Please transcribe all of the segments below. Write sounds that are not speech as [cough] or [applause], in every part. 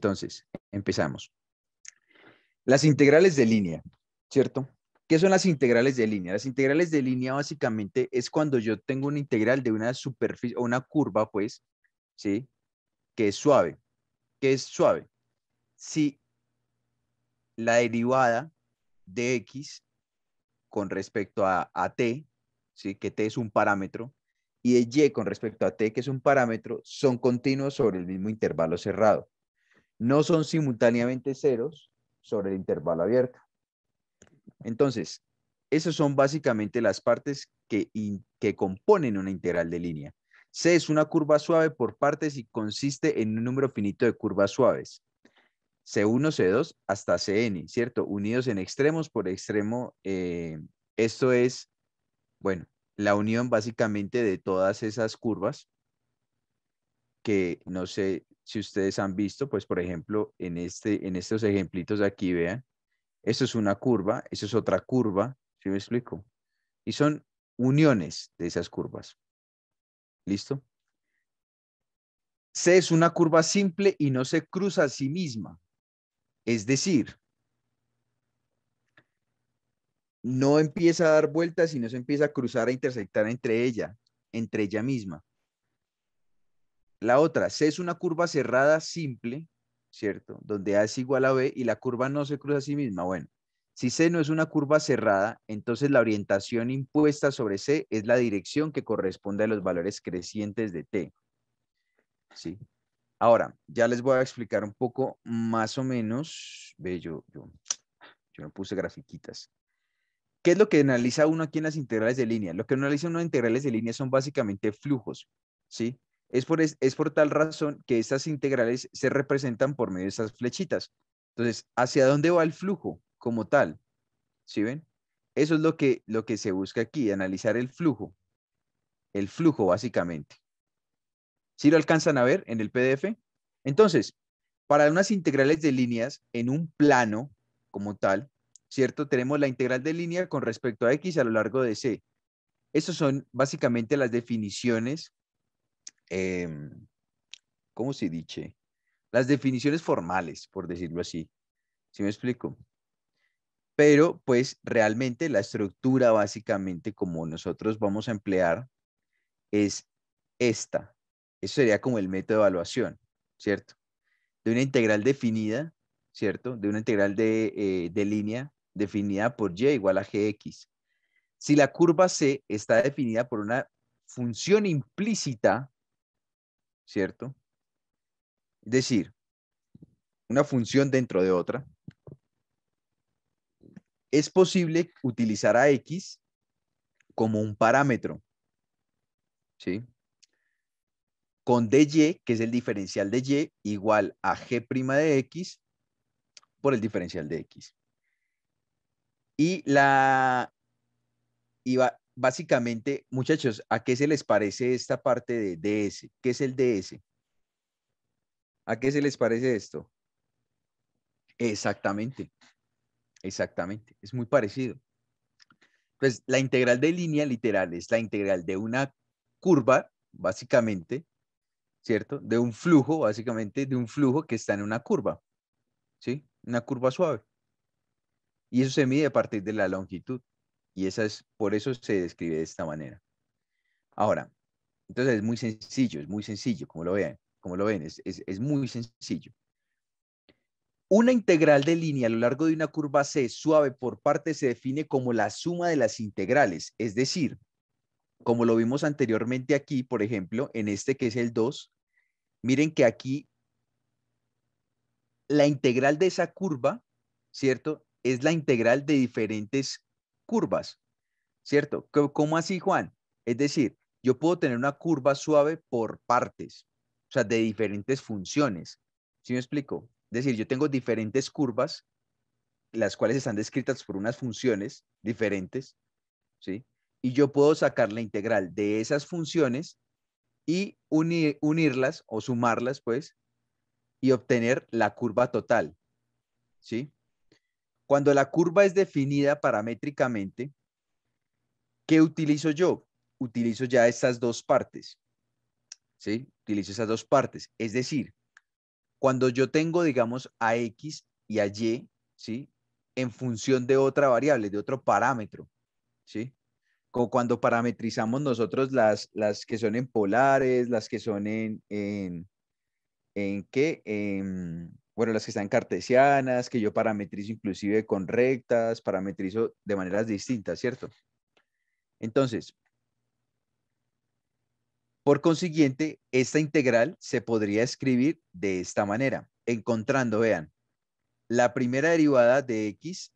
Entonces, empezamos. Las integrales de línea, ¿cierto? ¿Qué son las integrales de línea? Las integrales de línea básicamente es cuando yo tengo una integral de una superficie o una curva, pues, ¿sí? Que es suave. Que es suave. Si la derivada de x con respecto a, t, ¿sí? que t es un parámetro, y de y con respecto a t, que es un parámetro, son continuos sobre el mismo intervalo cerrado no son simultáneamente ceros sobre el intervalo abierto. Entonces, esas son básicamente las partes que, que componen una integral de línea. C es una curva suave por partes y consiste en un número finito de curvas suaves. C1, C2 hasta Cn, ¿cierto? Unidos en extremos por extremo. Eh, esto es, bueno, la unión básicamente de todas esas curvas que no sé si ustedes han visto, pues por ejemplo, en, este, en estos ejemplitos de aquí, vean, esto es una curva, eso es otra curva, si me explico? Y son uniones de esas curvas. ¿Listo? C es una curva simple y no se cruza a sí misma. Es decir, no empieza a dar vueltas, y no se empieza a cruzar, a e intersectar entre ella, entre ella misma. La otra, C es una curva cerrada simple, ¿cierto? Donde A es igual a B y la curva no se cruza a sí misma. Bueno, si C no es una curva cerrada, entonces la orientación impuesta sobre C es la dirección que corresponde a los valores crecientes de T. ¿Sí? Ahora, ya les voy a explicar un poco más o menos, ve, yo, yo, no puse grafiquitas. ¿Qué es lo que analiza uno aquí en las integrales de línea? Lo que analiza uno en integrales de línea son básicamente flujos, ¿sí? Es por, tal razón que estas integrales se representan por medio de estas flechitas. Entonces, ¿hacia dónde va el flujo como tal? ¿Sí ven? Eso es lo que, lo que se busca aquí, analizar el flujo. El flujo, básicamente. ¿Sí lo alcanzan a ver en el PDF? Entonces, para unas integrales de líneas en un plano como tal, ¿cierto? Tenemos la integral de línea con respecto a x a lo largo de c. Esas son básicamente las definiciones Em, ¿cómo se dice? Las definiciones formales, por decirlo así. ¿Sí me explico? Pero pues realmente la estructura básicamente como nosotros vamos a emplear es esta. Eso sería como el método de evaluación, ¿cierto? De una integral definida, ¿cierto? De una integral de, eh, de línea definida por y igual a gx. Si la curva C está definida por una función implícita ¿cierto? Es decir, una función dentro de otra. Es posible utilizar a X como un parámetro, ¿sí? Con dy, que es el diferencial de y, igual a g' de x por el diferencial de x. Y la, y básicamente, muchachos, ¿a qué se les parece esta parte de DS? ¿Qué es el DS? ¿A qué se les parece esto? Exactamente, exactamente, es muy parecido. Pues la integral de línea literal es la integral de una curva, básicamente, ¿cierto? De un flujo, básicamente, de un flujo que está en una curva, ¿sí? Una curva suave. Y eso se mide a partir de la longitud. Y esa por eso se describe de esta manera. Ahora, entonces es muy sencillo, es muy sencillo, como lo vean, como lo ven, es, muy sencillo. Una integral de línea a lo largo de una curva C suave por parte se define como la suma de las integrales, es decir, como lo vimos anteriormente aquí, por ejemplo, en este que es el 2, miren que aquí la integral de esa curva, ¿cierto? Es la integral de diferentes curvas, ¿cierto? ¿Cómo así, Juan? Es decir, yo puedo tener una curva suave por partes, o sea, de diferentes funciones. ¿Sí me explico? Es decir, yo tengo diferentes curvas, las cuales están descritas por unas funciones diferentes, ¿sí? Y yo puedo sacar la integral de esas funciones y unirlas o sumarlas, pues, y obtener la curva total, ¿sí? Cuando la curva es definida paramétricamente, ¿qué utilizo yo? Utilizo ya estas dos partes. ¿Sí? Utilizo esas dos partes. Es decir, cuando yo tengo, digamos, a X y a Y, ¿sí? En función de otra variable, de otro parámetro, ¿sí? Como cuando parametrizamos nosotros las, las que son en polares, las que son en, en, en qué, en, bueno, las que están cartesianas, que yo parametrizo inclusive con rectas, parametrizo de maneras distintas, ¿cierto? Entonces, por consiguiente, esta integral se podría escribir de esta manera, encontrando, vean, la primera derivada de x,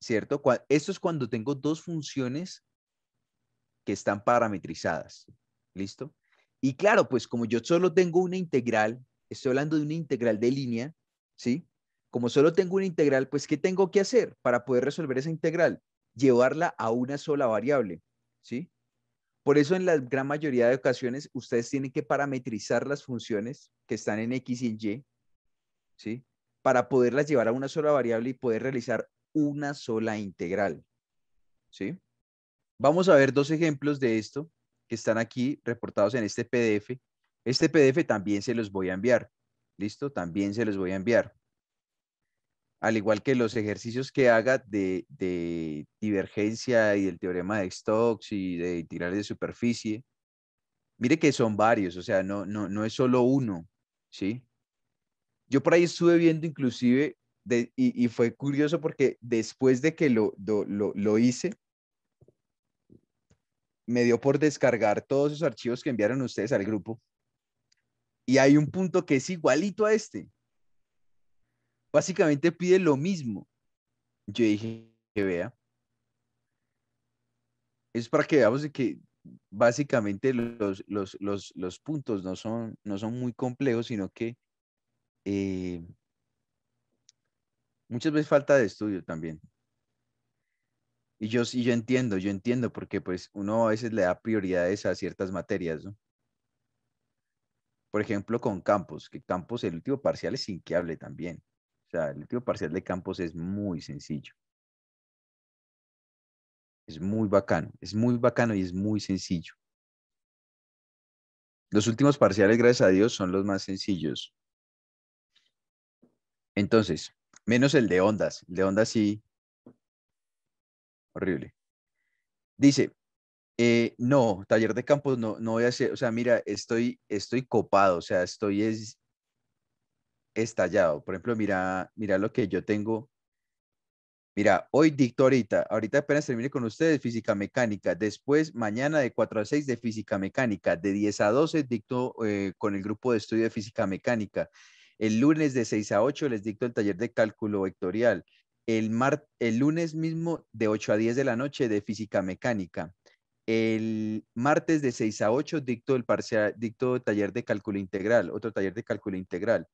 ¿cierto? Esto es cuando tengo dos funciones que están parametrizadas, ¿listo? Y claro, pues como yo solo tengo una integral, estoy hablando de una integral de línea, ¿sí? Como solo tengo una integral, pues ¿qué tengo que hacer para poder resolver esa integral? Llevarla a una sola variable, ¿sí? Por eso en la gran mayoría de ocasiones ustedes tienen que parametrizar las funciones que están en X y en Y, ¿sí? Para poderlas llevar a una sola variable y poder realizar una sola integral, ¿sí? Vamos a ver dos ejemplos de esto que están aquí reportados en este PDF. Este PDF también se los voy a enviar. ¿Listo? También se los voy a enviar. Al igual que los ejercicios que haga de, divergencia y el teorema de Stokes y de integrales de superficie. Mire que son varios, o sea, no, no, es solo uno, ¿sí? Yo por ahí estuve viendo inclusive, y, fue curioso porque después de que lo, lo, lo hice, me dio por descargar todos esos archivos que enviaron ustedes al grupo y hay un punto que es igualito a este. Básicamente pide lo mismo. Yo dije que vea. Es para que veamos que básicamente los, puntos no son, no son muy complejos, sino que eh, muchas veces falta de estudio también. Y yo, sí yo entiendo, yo entiendo, porque pues uno a veces le da prioridades a ciertas materias, ¿no? ejemplo, con Campos, que Campos, el último parcial es inqueable también. O sea, el último parcial de Campos es muy sencillo. Es muy bacán es muy bacano y es muy sencillo. Los últimos parciales, gracias a Dios, son los más sencillos. Entonces, menos el de ondas. El de ondas sí. Horrible. Dice, eh, no, taller de campos no, no voy a hacer, o sea, mira, estoy, estoy copado, o sea, estoy es, estallado. Por ejemplo, mira, mira lo que yo tengo. Mira, hoy dicto ahorita, ahorita apenas termine con ustedes física mecánica, después mañana de 4 a 6 de física mecánica, de 10 a 12 dicto eh, con el grupo de estudio de física mecánica, el lunes de 6 a 8 les dicto el taller de cálculo vectorial, el, el lunes mismo de 8 a 10 de la noche de física mecánica. El martes de 6 a 8 dicto, el parcial, taller de cálculo integral, otro taller de cálculo integral.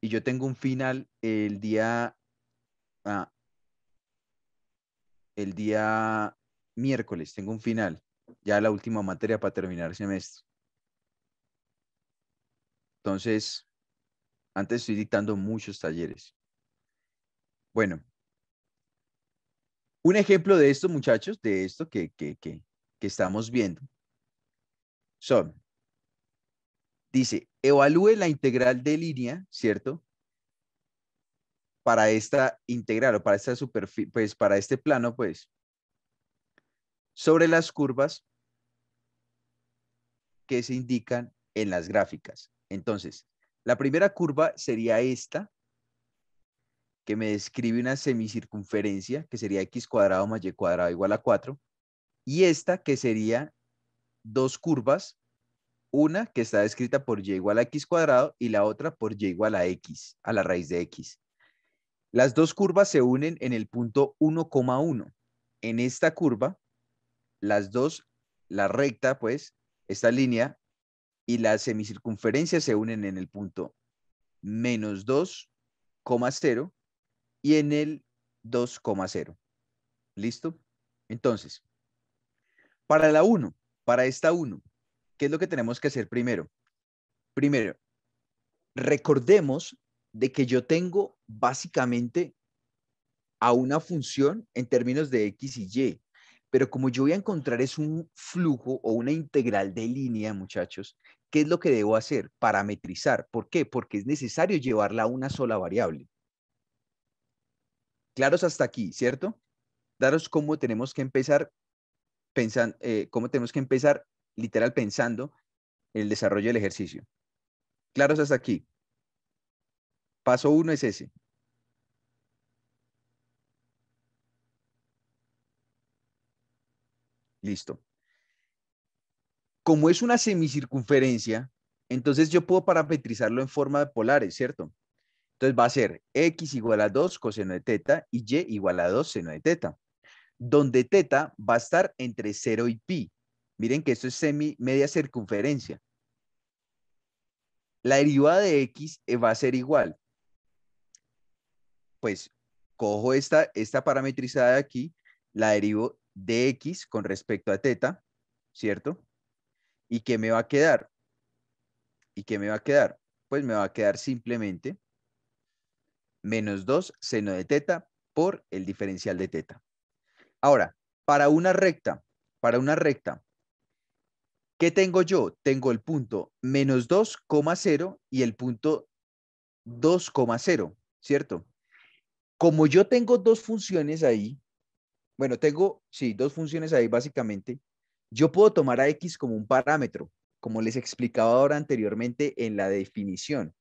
Y yo tengo un final el día, ah, el día miércoles, tengo un final, ya la última materia para terminar el semestre. Entonces, antes estoy dictando muchos talleres. Bueno, un ejemplo de esto, muchachos, de esto que, que estamos viendo son, dice, evalúe la integral de línea, ¿cierto? Para esta integral o para esta superficie, pues para este plano, pues, sobre las curvas que se indican en las gráficas. Entonces, la primera curva sería esta, que me describe una semicircunferencia, que sería x cuadrado más y cuadrado igual a 4 y esta que sería dos curvas, una que está descrita por y igual a x cuadrado y la otra por y igual a x, a la raíz de x. Las dos curvas se unen en el punto 1,1. En esta curva, las dos, la recta, pues, esta línea y la semicircunferencia se unen en el punto menos 2,0 y en el 2,0. ¿Listo? Entonces, para la 1, para esta 1, ¿qué es lo que tenemos que hacer primero? Primero, recordemos de que yo tengo básicamente a una función en términos de X y Y, pero como yo voy a encontrar es un flujo o una integral de línea, muchachos, ¿qué es lo que debo hacer? Parametrizar. ¿Por qué? Porque es necesario llevarla a una sola variable. Claros hasta aquí, ¿cierto? Daros cómo tenemos que empezar pensando, eh, cómo tenemos que empezar literal pensando el desarrollo del ejercicio. Claros hasta aquí. Paso uno es ese. Listo. Como es una semicircunferencia, entonces yo puedo parametrizarlo en forma de polares, ¿cierto? Entonces va a ser x igual a 2 coseno de teta y y igual a 2 seno de teta donde teta va a estar entre 0 y pi. Miren que esto es semi media circunferencia. La derivada de x eh, va a ser igual. Pues cojo esta, esta parametrizada de aquí, la derivo de x con respecto a teta, ¿cierto? ¿Y qué me va a quedar? ¿Y qué me va a quedar? Pues me va a quedar simplemente menos 2 seno de teta por el diferencial de teta. Ahora, para una recta, para una recta, ¿qué tengo yo? Tengo el punto menos 2,0 y el punto 2,0, ¿cierto? Como yo tengo dos funciones ahí, bueno, tengo, sí, dos funciones ahí básicamente, yo puedo tomar a x como un parámetro, como les explicaba ahora anteriormente en la definición,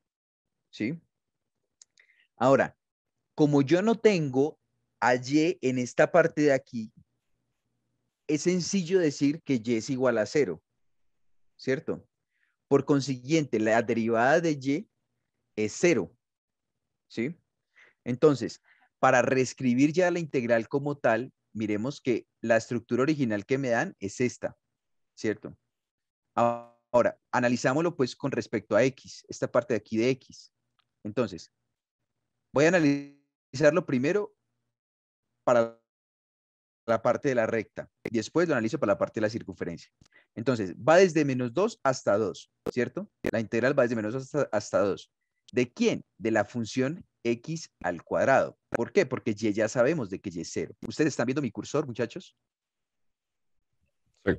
¿sí? Ahora, como yo no tengo y en esta parte de aquí, es sencillo decir que y es igual a cero, ¿cierto? Por consiguiente, la derivada de y es cero, ¿sí? Entonces, para reescribir ya la integral como tal, miremos que la estructura original que me dan es esta, ¿cierto? Ahora, analizámoslo pues con respecto a x, esta parte de aquí de x. Entonces, voy a analizarlo primero para la parte de la recta y después lo analizo para la parte de la circunferencia. Entonces, va desde menos 2 hasta 2, ¿cierto? La integral va desde menos 2 hasta, 2. ¿De quién? De la función x al cuadrado. ¿Por qué? Porque ya sabemos de que y es 0. ¿Ustedes están viendo mi cursor, muchachos? Sí.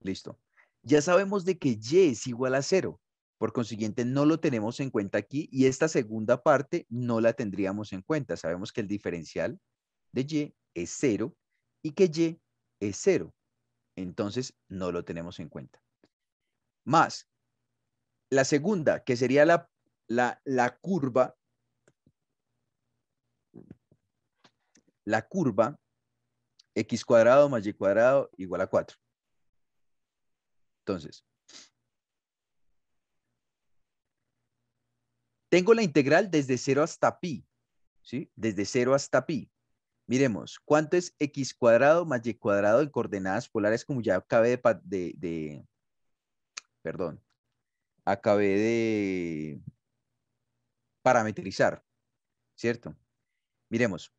Listo. Ya sabemos de que y es igual a 0. Por consiguiente, no lo tenemos en cuenta aquí y esta segunda parte no la tendríamos en cuenta. Sabemos que el diferencial de y es 0 y que y es 0. Entonces no lo tenemos en cuenta. Más, la segunda, que sería la, la curva, la curva x cuadrado más y cuadrado igual a 4. Entonces, tengo la integral desde 0 hasta pi, ¿sí? Desde 0 hasta pi. Miremos, ¿cuánto es x cuadrado más y cuadrado en coordenadas polares? Como ya acabé de, perdón, acabé de parametrizar, ¿cierto? Miremos,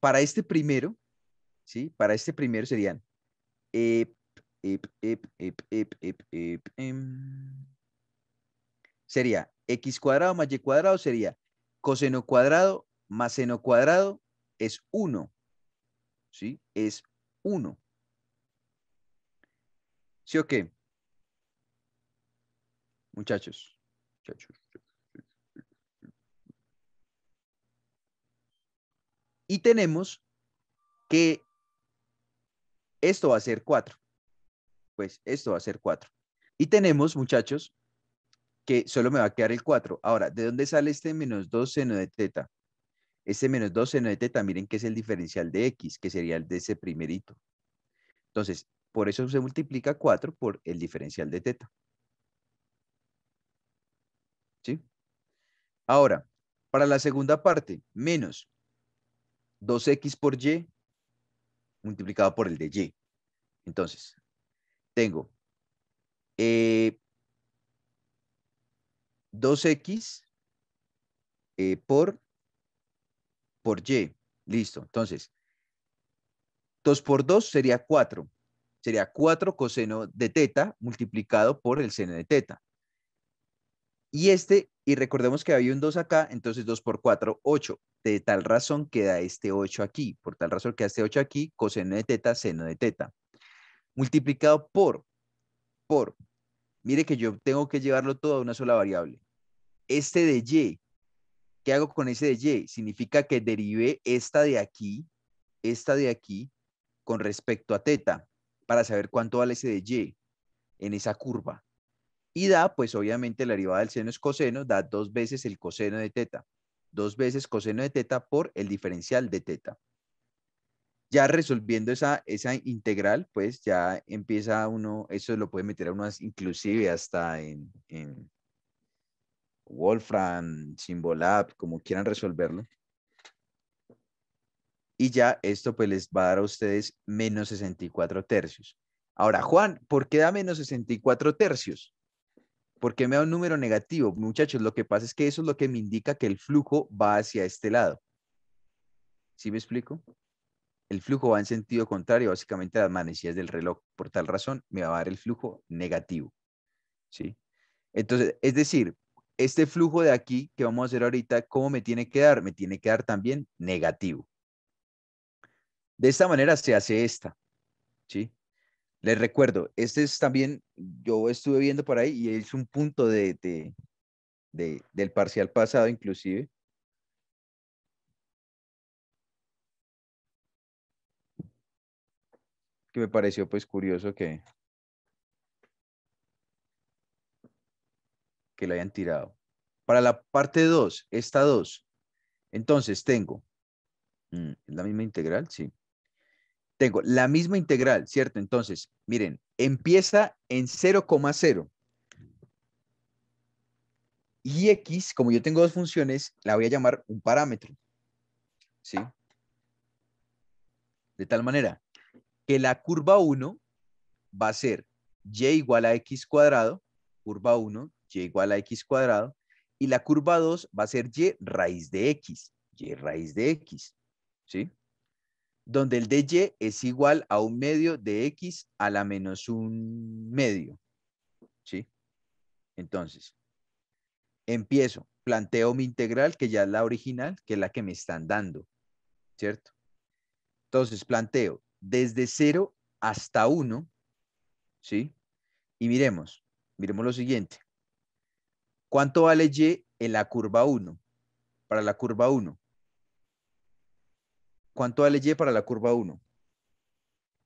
para este primero, ¿sí? Para este primero serían em, sería x cuadrado más y cuadrado sería coseno cuadrado más seno cuadrado es 1. ¿Sí? Es 1. ¿Sí o qué? Muchachos. Muchachos. Y tenemos que esto va a ser 4. Pues esto va a ser 4. Y tenemos, muchachos, que solo me va a quedar el 4. Ahora, ¿de dónde sale este menos 2 seno de teta? Este menos 2 seno de teta, miren que es el diferencial de x, que sería el de ese primerito. Entonces, por eso se multiplica 4 por el diferencial de teta. ¿Sí? Ahora, para la segunda parte, menos 2x por y multiplicado por el de y. Entonces, tengo 2x eh, eh, por por Y. Listo. Entonces, 2 por 2 sería 4. Sería 4 coseno de teta multiplicado por el seno de teta. Y este, y recordemos que había un 2 acá, entonces 2 por 4, 8. De tal razón queda este 8 aquí. Por tal razón queda este 8 aquí, coseno de teta, seno de teta. Multiplicado por, por. Mire que yo tengo que llevarlo todo a una sola variable. Este de Y ¿Qué hago con ese de y? Significa que derive esta de aquí, esta de aquí, con respecto a teta, para saber cuánto vale ese de y en esa curva. Y da, pues obviamente la derivada del seno es coseno, da dos veces el coseno de teta. Dos veces coseno de teta por el diferencial de teta. Ya resolviendo esa, esa integral, pues ya empieza uno, eso lo puede meter a inclusive hasta en Wolfram, Symbolab, como quieran resolverlo. Y ya esto pues les va a dar a ustedes menos 64 tercios. Ahora, Juan, ¿por qué da menos 64 tercios? ¿Por qué me da un número negativo? Muchachos, lo que pasa es que eso es lo que me indica que el flujo va hacia este lado. ¿Sí me explico? El flujo va en sentido contrario, básicamente las manecillas del reloj. Por tal razón, me va a dar el flujo negativo. ¿Sí? Entonces, es decir, este flujo de aquí que vamos a hacer ahorita, ¿cómo me tiene que dar? Me tiene que dar también negativo. De esta manera se hace esta, ¿sí? Les recuerdo, este es también, yo estuve viendo por ahí y es un punto del parcial pasado inclusive. Que me pareció pues curioso que, que lo hayan tirado. Para la parte 2, esta 2, entonces tengo mm, la misma integral, sí. Tengo la misma integral, ¿cierto? Entonces, miren, empieza en 0,0. Y x, como yo tengo dos funciones, la voy a llamar un parámetro. ¿Sí? De tal manera que la curva 1 va a ser y igual a x cuadrado, curva 1, y e igual a x cuadrado, y la curva 2 va a ser y raíz de x, y raíz de x, ¿sí? Donde el Y es igual a un medio de x a la menos un medio, ¿sí? Entonces, empiezo, planteo mi integral, que ya es la original, que es la que me están dando, ¿cierto? Entonces, planteo desde 0 hasta 1, ¿sí? Y miremos, miremos lo siguiente. ¿Cuánto vale Y en la curva 1? Para la curva 1. ¿Cuánto vale Y para la curva 1?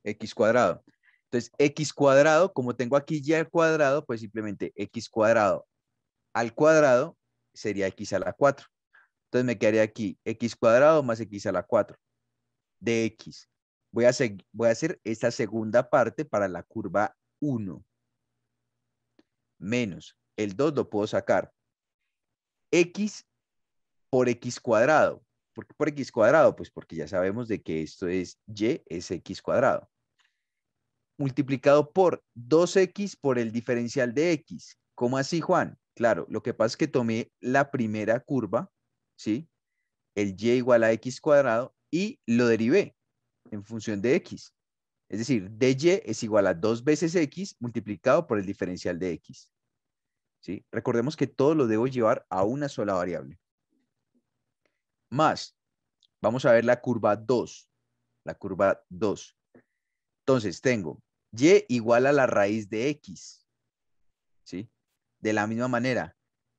X cuadrado. Entonces, X cuadrado, como tengo aquí Y al cuadrado, pues simplemente X cuadrado al cuadrado sería X a la 4. Entonces me quedaría aquí X cuadrado más X a la 4 de X. Voy a, hacer, voy a hacer esta segunda parte para la curva 1. Menos el 2 lo puedo sacar. X por X cuadrado. ¿Por qué por X cuadrado? Pues porque ya sabemos de que esto es Y es X cuadrado. Multiplicado por 2X por el diferencial de X. ¿Cómo así, Juan? Claro, lo que pasa es que tomé la primera curva, ¿sí? El Y igual a X cuadrado y lo derivé en función de X. Es decir, dy es igual a 2 veces X multiplicado por el diferencial de X. Recordemos que todo lo debo llevar a una sola variable. Más, vamos a ver la curva 2, la curva 2. Entonces tengo y igual a la raíz de x, ¿sí? De la misma manera,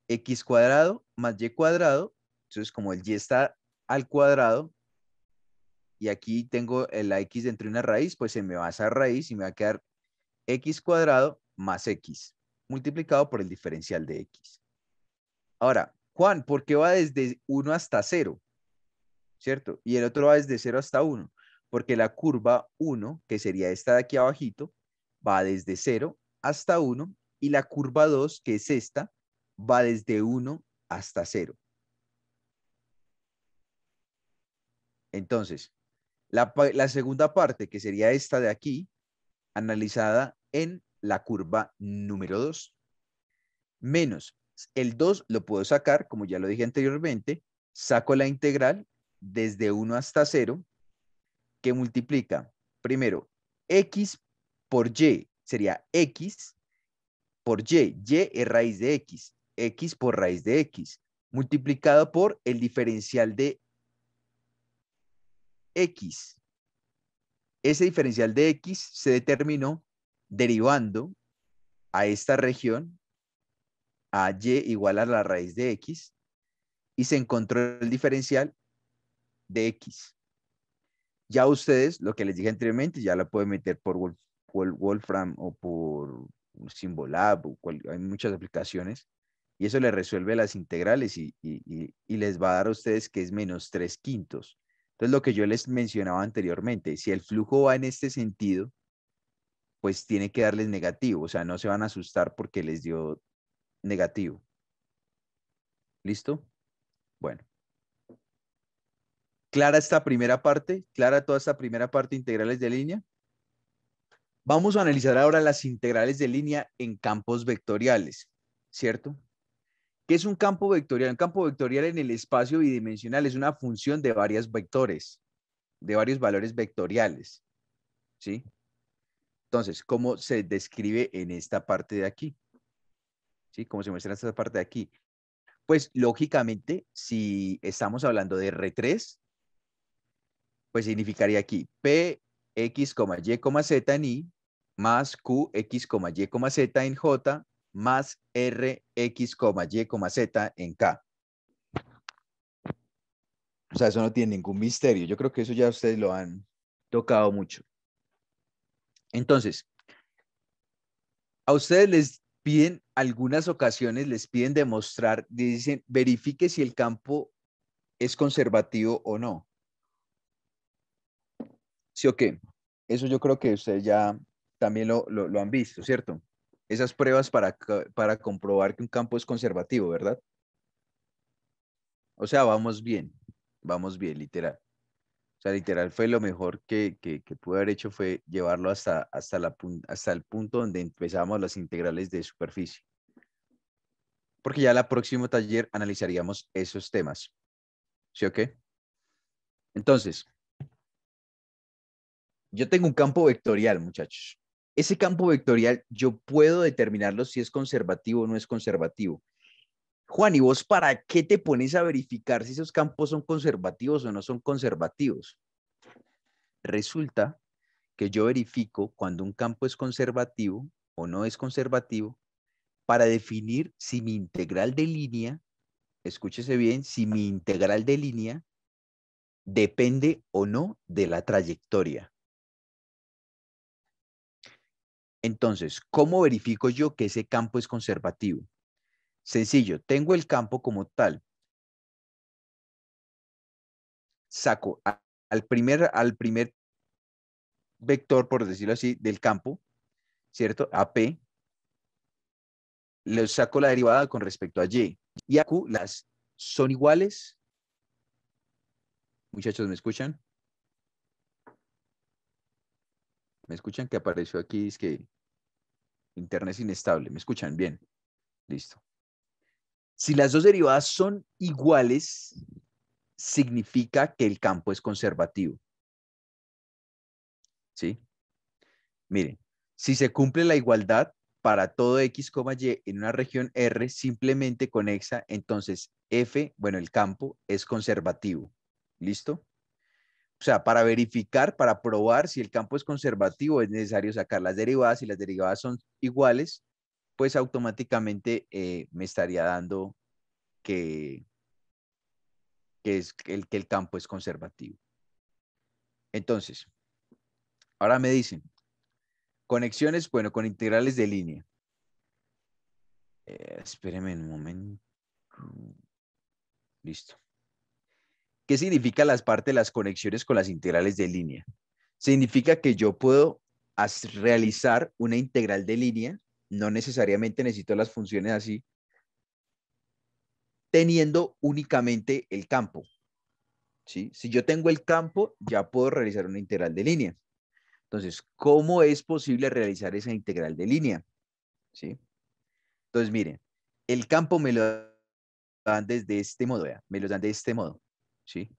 x cuadrado más y cuadrado, entonces como el y está al cuadrado, y aquí tengo la x dentro de una raíz, pues se me va a hacer raíz y me va a quedar x cuadrado más x multiplicado por el diferencial de x. Ahora, Juan, ¿por qué va desde 1 hasta 0? ¿Cierto? Y el otro va desde 0 hasta 1, porque la curva 1, que sería esta de aquí abajito, va desde 0 hasta 1 y la curva 2, que es esta, va desde 1 hasta 0. Entonces, la, la, segunda parte, que sería esta de aquí, analizada en la curva número 2. Menos el 2 lo puedo sacar, como ya lo dije anteriormente, saco la integral desde 1 hasta 0, que multiplica primero x por y, sería x por y, y es raíz de x, x por raíz de x, multiplicado por el diferencial de x. Ese diferencial de x se determinó derivando a esta región, a y igual a la raíz de x, y se encontró el diferencial de x. Ya ustedes, lo que les dije anteriormente, ya la pueden meter por Wolfram o por Symbolab, hay muchas aplicaciones, y eso les resuelve las integrales y, les va a dar a ustedes que es menos 3 quintos. Entonces, lo que yo les mencionaba anteriormente, si el flujo va en este sentido, pues tiene que darles negativo, o sea, no se van a asustar porque les dio negativo. ¿Listo? Bueno. ¿Clara esta primera parte? ¿Clara toda esta primera parte integrales de línea? Vamos a analizar ahora las integrales de línea en campos vectoriales, ¿cierto? ¿Qué es un campo vectorial? Un campo vectorial en el espacio bidimensional es una función de varios vectores, de varios valores vectoriales, ¿sí? Entonces, ¿cómo se describe en esta parte de aquí? ¿Sí? ¿Cómo se muestra esta parte de aquí? Pues lógicamente, si estamos hablando de R3, pues significaría aquí PX, Y, Z en I, más QX, Y, Z en J, más R, X, Y, Z en K. O sea, eso no tiene ningún misterio. Yo creo que eso ya ustedes lo han tocado mucho. Entonces, a ustedes les piden algunas ocasiones, les piden demostrar, dicen, verifique si el campo es conservativo o no. ¿Sí o qué? Eso yo creo que ustedes ya también lo, han visto, ¿cierto? Esas pruebas para, para comprobar que un campo es conservativo, ¿verdad? O sea, vamos bien, vamos bien, literal. O sea, literal fue lo mejor que, que, que pude haber hecho fue llevarlo hasta, hasta, la, hasta el punto donde empezamos las integrales de superficie. Porque ya la próximo taller analizaríamos esos temas. ¿Sí o qué? Entonces, yo tengo un campo vectorial, muchachos. Ese campo vectorial yo puedo determinarlo si es conservativo o no es conservativo. Juan, ¿y vos para qué te pones a verificar si esos campos son conservativos o no son conservativos? Resulta que yo verifico cuando un campo es conservativo o no es conservativo para definir si mi integral de línea, escúchese bien, si mi integral de línea depende o no de la trayectoria. Entonces, ¿cómo verifico yo que ese campo es conservativo? Sencillo, tengo el campo como tal. Saco al primer, al primer vector, por decirlo así, del campo, ¿cierto? AP, le saco la derivada con respecto a Y. Y a Q, las son iguales. Muchachos, ¿me escuchan? ¿Me escuchan que apareció aquí? Es que internet es inestable. ¿Me escuchan? Bien. Listo. Si las dos derivadas son iguales, significa que el campo es conservativo. ¿Sí? Miren, si se cumple la igualdad para todo x, y en una región R simplemente conexa, entonces f, bueno, el campo es conservativo. ¿Listo? O sea, para verificar, para probar si el campo es conservativo, es necesario sacar las derivadas. Si las derivadas son iguales, pues automáticamente eh, me estaría dando que, que, es, el, que el campo es conservativo. Entonces, ahora me dicen, conexiones, bueno, con integrales de línea. Eh, espérenme un momento. Listo. ¿Qué significa las partes, las conexiones con las integrales de línea? Significa que yo puedo realizar una integral de línea no necesariamente necesito las funciones así, teniendo únicamente el campo. ¿sí? Si yo tengo el campo, ya puedo realizar una integral de línea. Entonces, ¿cómo es posible realizar esa integral de línea? ¿Sí? Entonces, miren, el campo me lo dan desde este modo, me lo dan de este modo. ¿sí?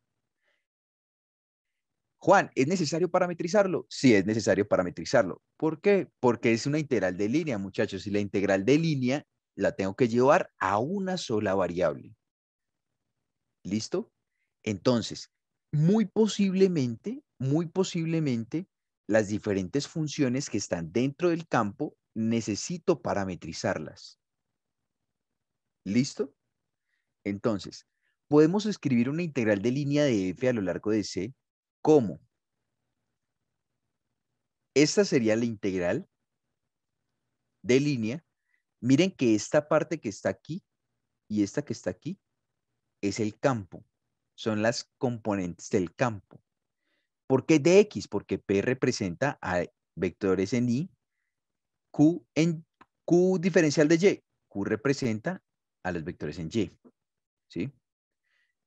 Juan, ¿es necesario parametrizarlo? Sí, es necesario parametrizarlo. ¿Por qué? Porque es una integral de línea, muchachos, y la integral de línea la tengo que llevar a una sola variable. ¿Listo? Entonces, muy posiblemente, muy posiblemente, las diferentes funciones que están dentro del campo necesito parametrizarlas. ¿Listo? Entonces, podemos escribir una integral de línea de f a lo largo de c ¿Cómo? Esta sería la integral de línea. Miren que esta parte que está aquí y esta que está aquí es el campo. Son las componentes del campo. ¿Por qué de X? Porque P representa a vectores en Y, Q en Q diferencial de Y. Q representa a los vectores en Y. ¿Sí?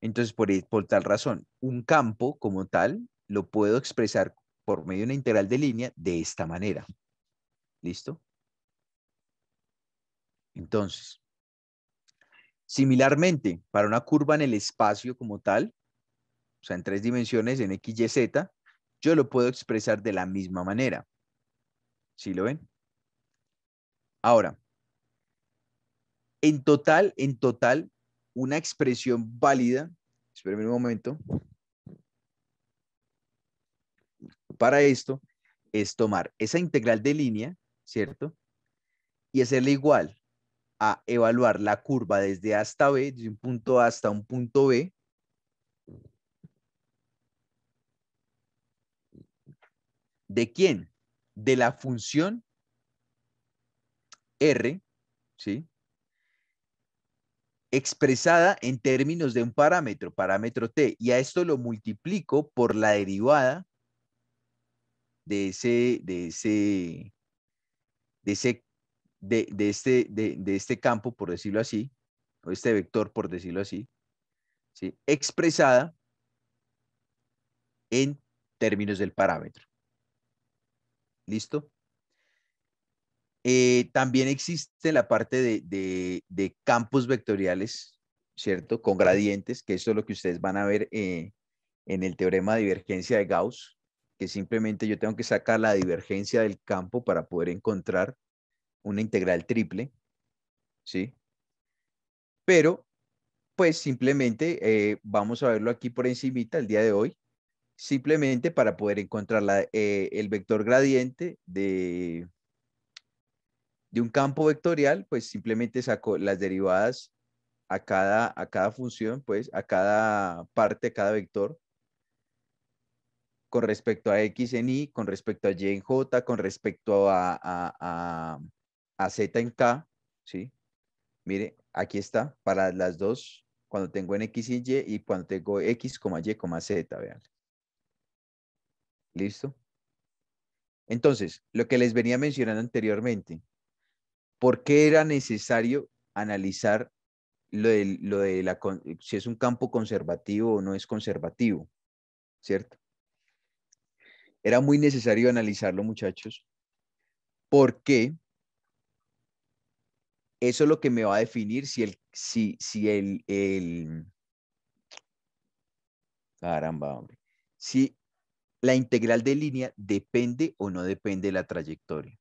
Entonces, e, por, tal razón, un campo como tal lo puedo expresar por medio de una integral de línea de esta manera. ¿Listo? Entonces, similarmente, para una curva en el espacio como tal, o sea, en tres dimensiones, en x, y, z, yo lo puedo expresar de la misma manera. ¿Sí lo ven? Ahora, en total, en total, una expresión válida, espérenme un momento, para esto es tomar esa integral de línea, ¿cierto? Y hacerle igual a evaluar la curva desde A hasta B, desde un punto A hasta un punto B, ¿De quién? De la función R, ¿sí? expresada en términos de un parámetro, parámetro t, y a esto lo multiplico por la derivada de ese, de de, este, de, este campo, por decirlo así, o este vector, por decirlo así, expresada en términos del parámetro. ¿Listo? Eh, también existe la parte de, campos vectoriales, ¿cierto? Con gradientes, que eso es lo que ustedes van a ver eh, en el teorema de divergencia de Gauss, que simplemente yo tengo que sacar la divergencia del campo para poder encontrar una integral triple, ¿sí? Pero, pues simplemente, eh, vamos a verlo aquí por encimita el día de hoy, simplemente para poder encontrar el vector gradiente de de un campo vectorial, pues simplemente saco las derivadas a cada, a cada función, pues a cada parte, a cada vector, con respecto a X en Y, con respecto a Y en J, con respecto a, a, Z en K, ¿sí? Mire, aquí está, para las dos, cuando tengo en X y Y y cuando tengo X, Y, Z, vean. ¿Listo? Entonces, lo que les venía mencionando anteriormente, ¿por qué era necesario analizar lo de, si es un campo conservativo o no es conservativo? ¿Cierto? Era muy necesario analizarlo, muchachos, porque eso es lo que me va a definir si el, si, el, el caramba, hombre, si la integral de línea depende o no depende de la trayectoria,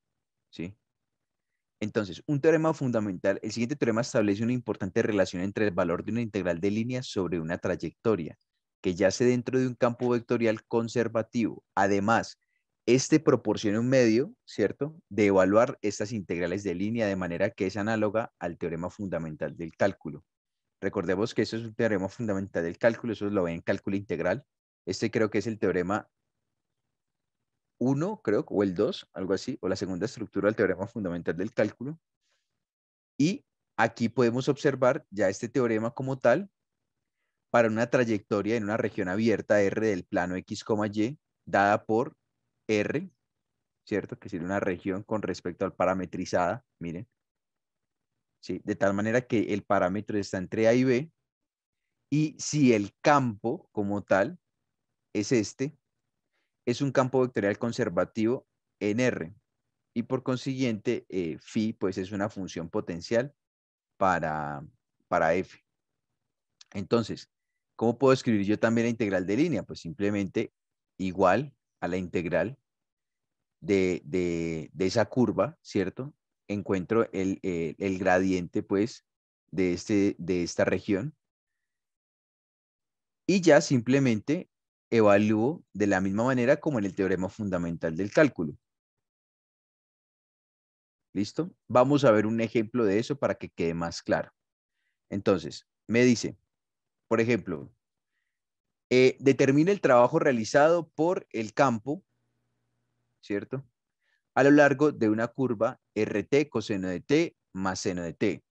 ¿sí? Entonces, un teorema fundamental, el siguiente teorema establece una importante relación entre el valor de una integral de línea sobre una trayectoria, que yace dentro de un campo vectorial conservativo. Además, este proporciona un medio, ¿cierto?, de evaluar estas integrales de línea de manera que es análoga al teorema fundamental del cálculo. Recordemos que eso es un teorema fundamental del cálculo, eso lo ven en cálculo integral. Este creo que es el teorema 1, creo, o el 2, algo así, o la segunda estructura del teorema fundamental del cálculo. Y aquí podemos observar ya este teorema como tal para una trayectoria en una región abierta R del plano X, Y, dada por R, ¿cierto? Que sería una región con respecto al parametrizada, miren. ¿Sí? De tal manera que el parámetro está entre A y B. Y si el campo como tal es este, es un campo vectorial conservativo en R y por consiguiente eh, phi pues es una función potencial para, para f. Entonces, ¿cómo puedo escribir yo también la integral de línea? Pues simplemente igual a la integral de, esa curva, ¿cierto? Encuentro eh, el, gradiente pues de, este, de esta región y ya simplemente evalúo de la misma manera como en el teorema fundamental del cálculo. ¿Listo? Vamos a ver un ejemplo de eso para que quede más claro. Entonces, me dice, por ejemplo, eh, determina el trabajo realizado por el campo, ¿cierto? A lo largo de una curva RT coseno de T más seno de T,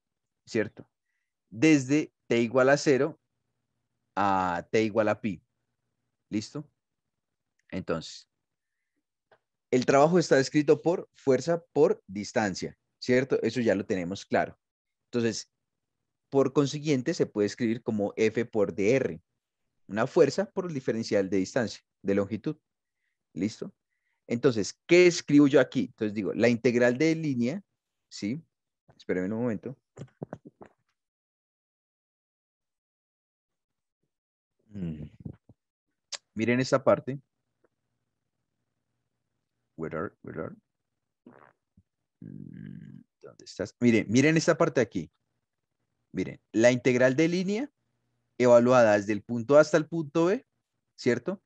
¿cierto? Desde T igual a 0 a T igual a pi. ¿Listo? Entonces, el trabajo está descrito por fuerza por distancia, ¿cierto? Eso ya lo tenemos claro. Entonces, por consiguiente, se puede escribir como F por DR, una fuerza por el diferencial de distancia, de longitud. ¿Listo? Entonces, ¿qué escribo yo aquí? Entonces digo, la integral de línea, ¿sí? Espérenme un momento. Mm. Miren esta parte. Mm, ¿Dónde estás? Miren, miren esta parte aquí. Miren, la integral de línea evaluada desde el punto A hasta el punto B, ¿cierto?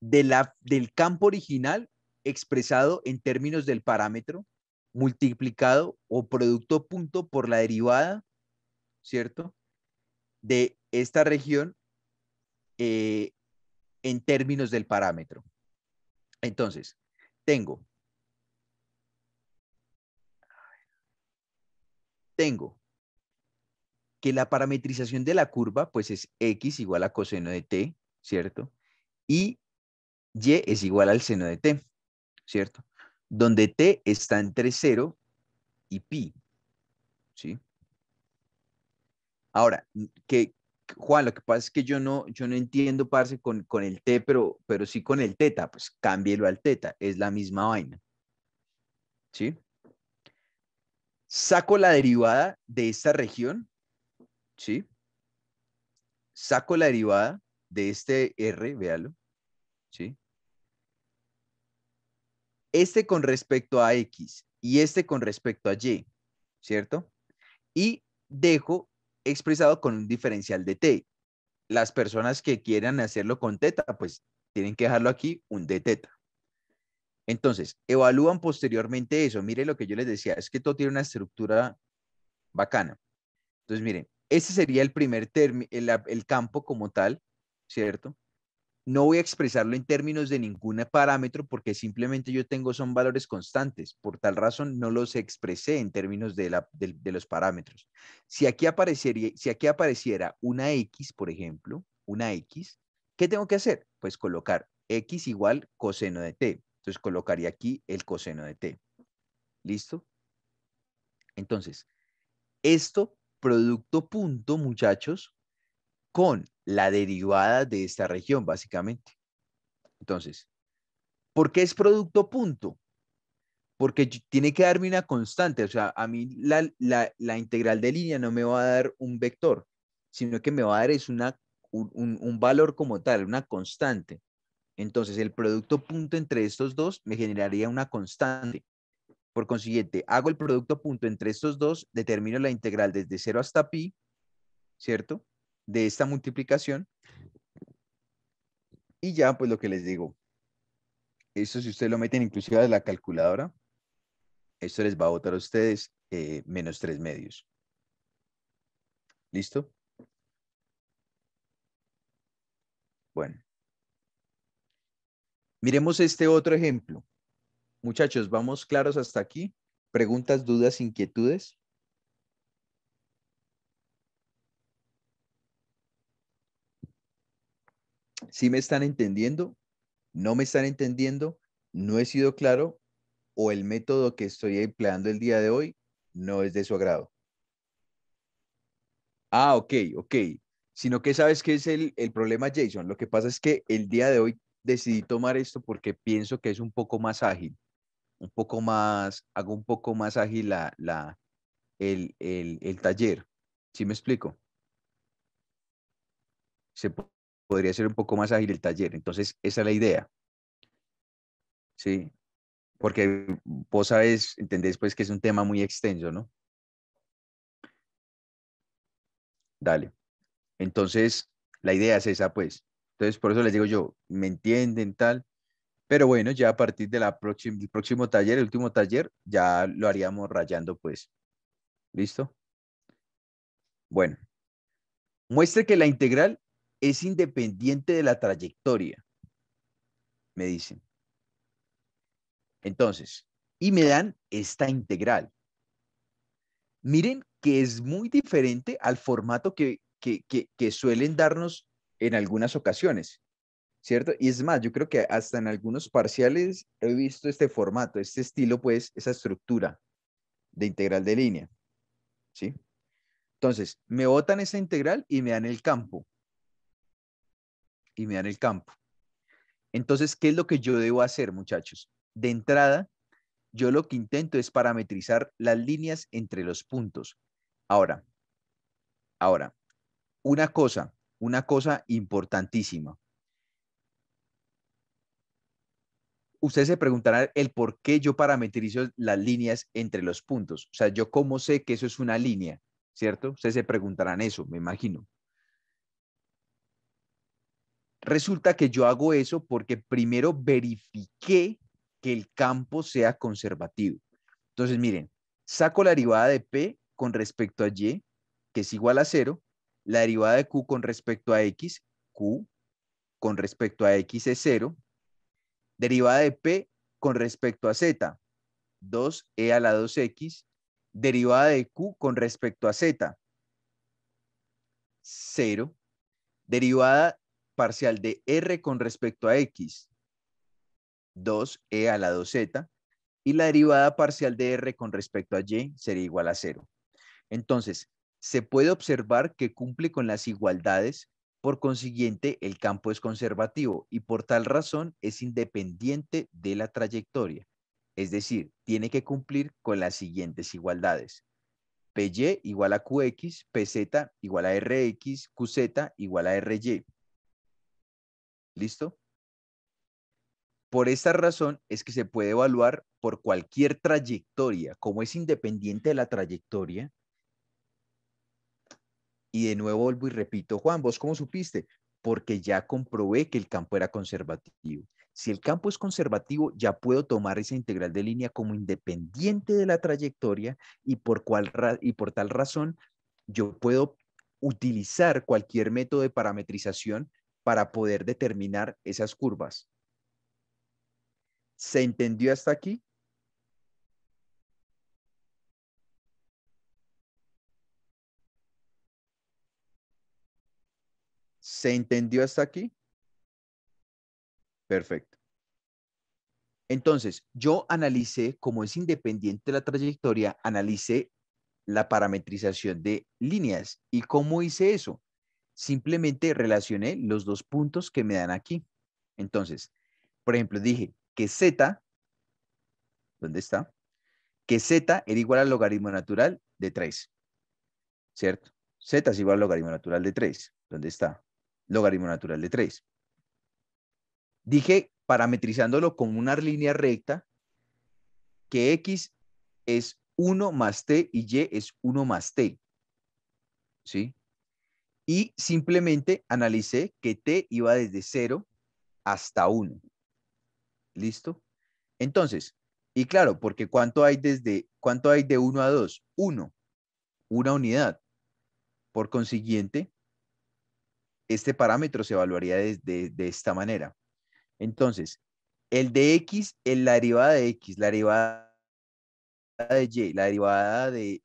De la, del campo original expresado en términos del parámetro multiplicado o producto punto por la derivada, ¿cierto? De esta región eh, en términos del parámetro. Entonces, tengo, tengo que la parametrización de la curva, pues es x igual a coseno de t, ¿cierto? Y y es igual al seno de t, ¿cierto? Donde t está entre 0 y pi, ¿sí? Ahora, que... Juan, lo que pasa es que yo no, yo no entiendo, parse con, el T, pero, pero sí con el teta, pues cámbielo al teta, es la misma vaina. ¿Sí? Saco la derivada de esta región, ¿sí? Saco la derivada de este R, véalo, ¿sí? Este con respecto a X y este con respecto a Y, ¿cierto? Y dejo expresado con un diferencial de t. Las personas que quieran hacerlo con teta, pues tienen que dejarlo aquí un d teta. Entonces, evalúan posteriormente eso. Mire lo que yo les decía, es que todo tiene una estructura bacana. Entonces, miren, ese sería el primer término, el, el campo como tal, ¿cierto? no voy a expresarlo en términos de ningún parámetro porque simplemente yo tengo son valores constantes. Por tal razón no los expresé en términos de, los parámetros. Si aquí, si aquí apareciera una X, por ejemplo, una X, ¿qué tengo que hacer? Pues colocar X igual coseno de T. Entonces colocaría aquí el coseno de T. ¿Listo? Entonces, esto, producto punto, muchachos, con la derivada de esta región, básicamente. Entonces, ¿por qué es producto punto? Porque tiene que darme una constante, o sea, a mí la, integral de línea no me va a dar un vector, sino que me va a dar es una, un, un valor como tal, una constante. Entonces, el producto punto entre estos dos me generaría una constante. Por consiguiente, hago el producto punto entre estos dos, determino la integral desde 0 hasta pi, ¿cierto? de esta multiplicación. Y ya, pues lo que les digo, esto si ustedes lo meten inclusive a la calculadora, esto les va a votar a ustedes eh, menos tres medios. ¿Listo? Bueno. Miremos este otro ejemplo. Muchachos, ¿vamos claros hasta aquí? ¿Preguntas, dudas, inquietudes? Si me están entendiendo? ¿No me están entendiendo? ¿No he sido claro? ¿O el método que estoy empleando el día de hoy no es de su agrado? Ah, ok, ok. Sino que sabes que es el, problema, Jason. Lo que pasa es que el día de hoy decidí tomar esto porque pienso que es un poco más ágil, un poco más, hago un poco más ágil la, la, el, el, el taller. ¿Sí me explico? Se podría ser un poco más ágil el taller. Entonces, esa es la idea. Sí, porque vos sabes, entendés pues que es un tema muy extenso, ¿no? Dale. Entonces, la idea es esa, pues. Entonces, por eso les digo yo, me entienden tal, pero bueno, ya a partir del próximo taller, el último taller, ya lo haríamos rayando, pues. ¿Listo? Bueno. Muestre que la integral es independiente de la trayectoria, me dicen. Entonces, y me dan esta integral. Miren que es muy diferente al formato que, que, que, suelen darnos en algunas ocasiones, ¿cierto? Y es más, yo creo que hasta en algunos parciales he visto este formato, este estilo, pues, esa estructura de integral de línea, ¿sí? Entonces, me botan esa integral y me dan el campo y me el campo. Entonces, ¿qué es lo que yo debo hacer, muchachos? De entrada, yo lo que intento es parametrizar las líneas entre los puntos. Ahora, ahora, una cosa, una cosa importantísima. Ustedes se preguntarán el por qué yo parametrizo las líneas entre los puntos. O sea, yo cómo sé que eso es una línea, ¿cierto? Ustedes se preguntarán eso, me imagino. Resulta que yo hago eso porque primero verifiqué que el campo sea conservativo. Entonces, miren, saco la derivada de P con respecto a Y, que es igual a cero, la derivada de Q con respecto a X, Q con respecto a X es cero, derivada de P con respecto a Z, 2E a la 2X, derivada de Q con respecto a Z, 0, derivada parcial de R con respecto a X, 2e a la 2z, y la derivada parcial de R con respecto a Y sería igual a 0. Entonces, se puede observar que cumple con las igualdades, por consiguiente, el campo es conservativo y por tal razón es independiente de la trayectoria. Es decir, tiene que cumplir con las siguientes igualdades. PY igual a QX, PZ igual a RX, QZ igual a RY. ¿Listo? Por esta razón es que se puede evaluar por cualquier trayectoria, como es independiente de la trayectoria. Y de nuevo vuelvo y repito, Juan, ¿vos cómo supiste? Porque ya comprobé que el campo era conservativo. Si el campo es conservativo, ya puedo tomar esa integral de línea como independiente de la trayectoria y por, y por tal razón yo puedo utilizar cualquier método de parametrización para poder determinar esas curvas. ¿Se entendió hasta aquí? ¿Se entendió hasta aquí? Perfecto. Entonces, yo analicé, como es independiente la trayectoria, analicé la parametrización de líneas. ¿Y cómo hice eso? simplemente relacioné los dos puntos que me dan aquí. Entonces, por ejemplo, dije que Z, ¿dónde está? Que Z era igual al logaritmo natural de 3, ¿cierto? Z es igual al logaritmo natural de 3, ¿dónde está? Logaritmo natural de 3. Dije, parametrizándolo con una línea recta, que X es 1 más T y Y es 1 más T. ¿Sí? y simplemente analicé que t iba desde 0 hasta 1. ¿Listo? Entonces, y claro, porque ¿cuánto hay desde cuánto hay de 1 a 2? 1. Una unidad. Por consiguiente, este parámetro se evaluaría de, de, esta manera. Entonces, el de x, el, la derivada de x, la derivada de y, la derivada de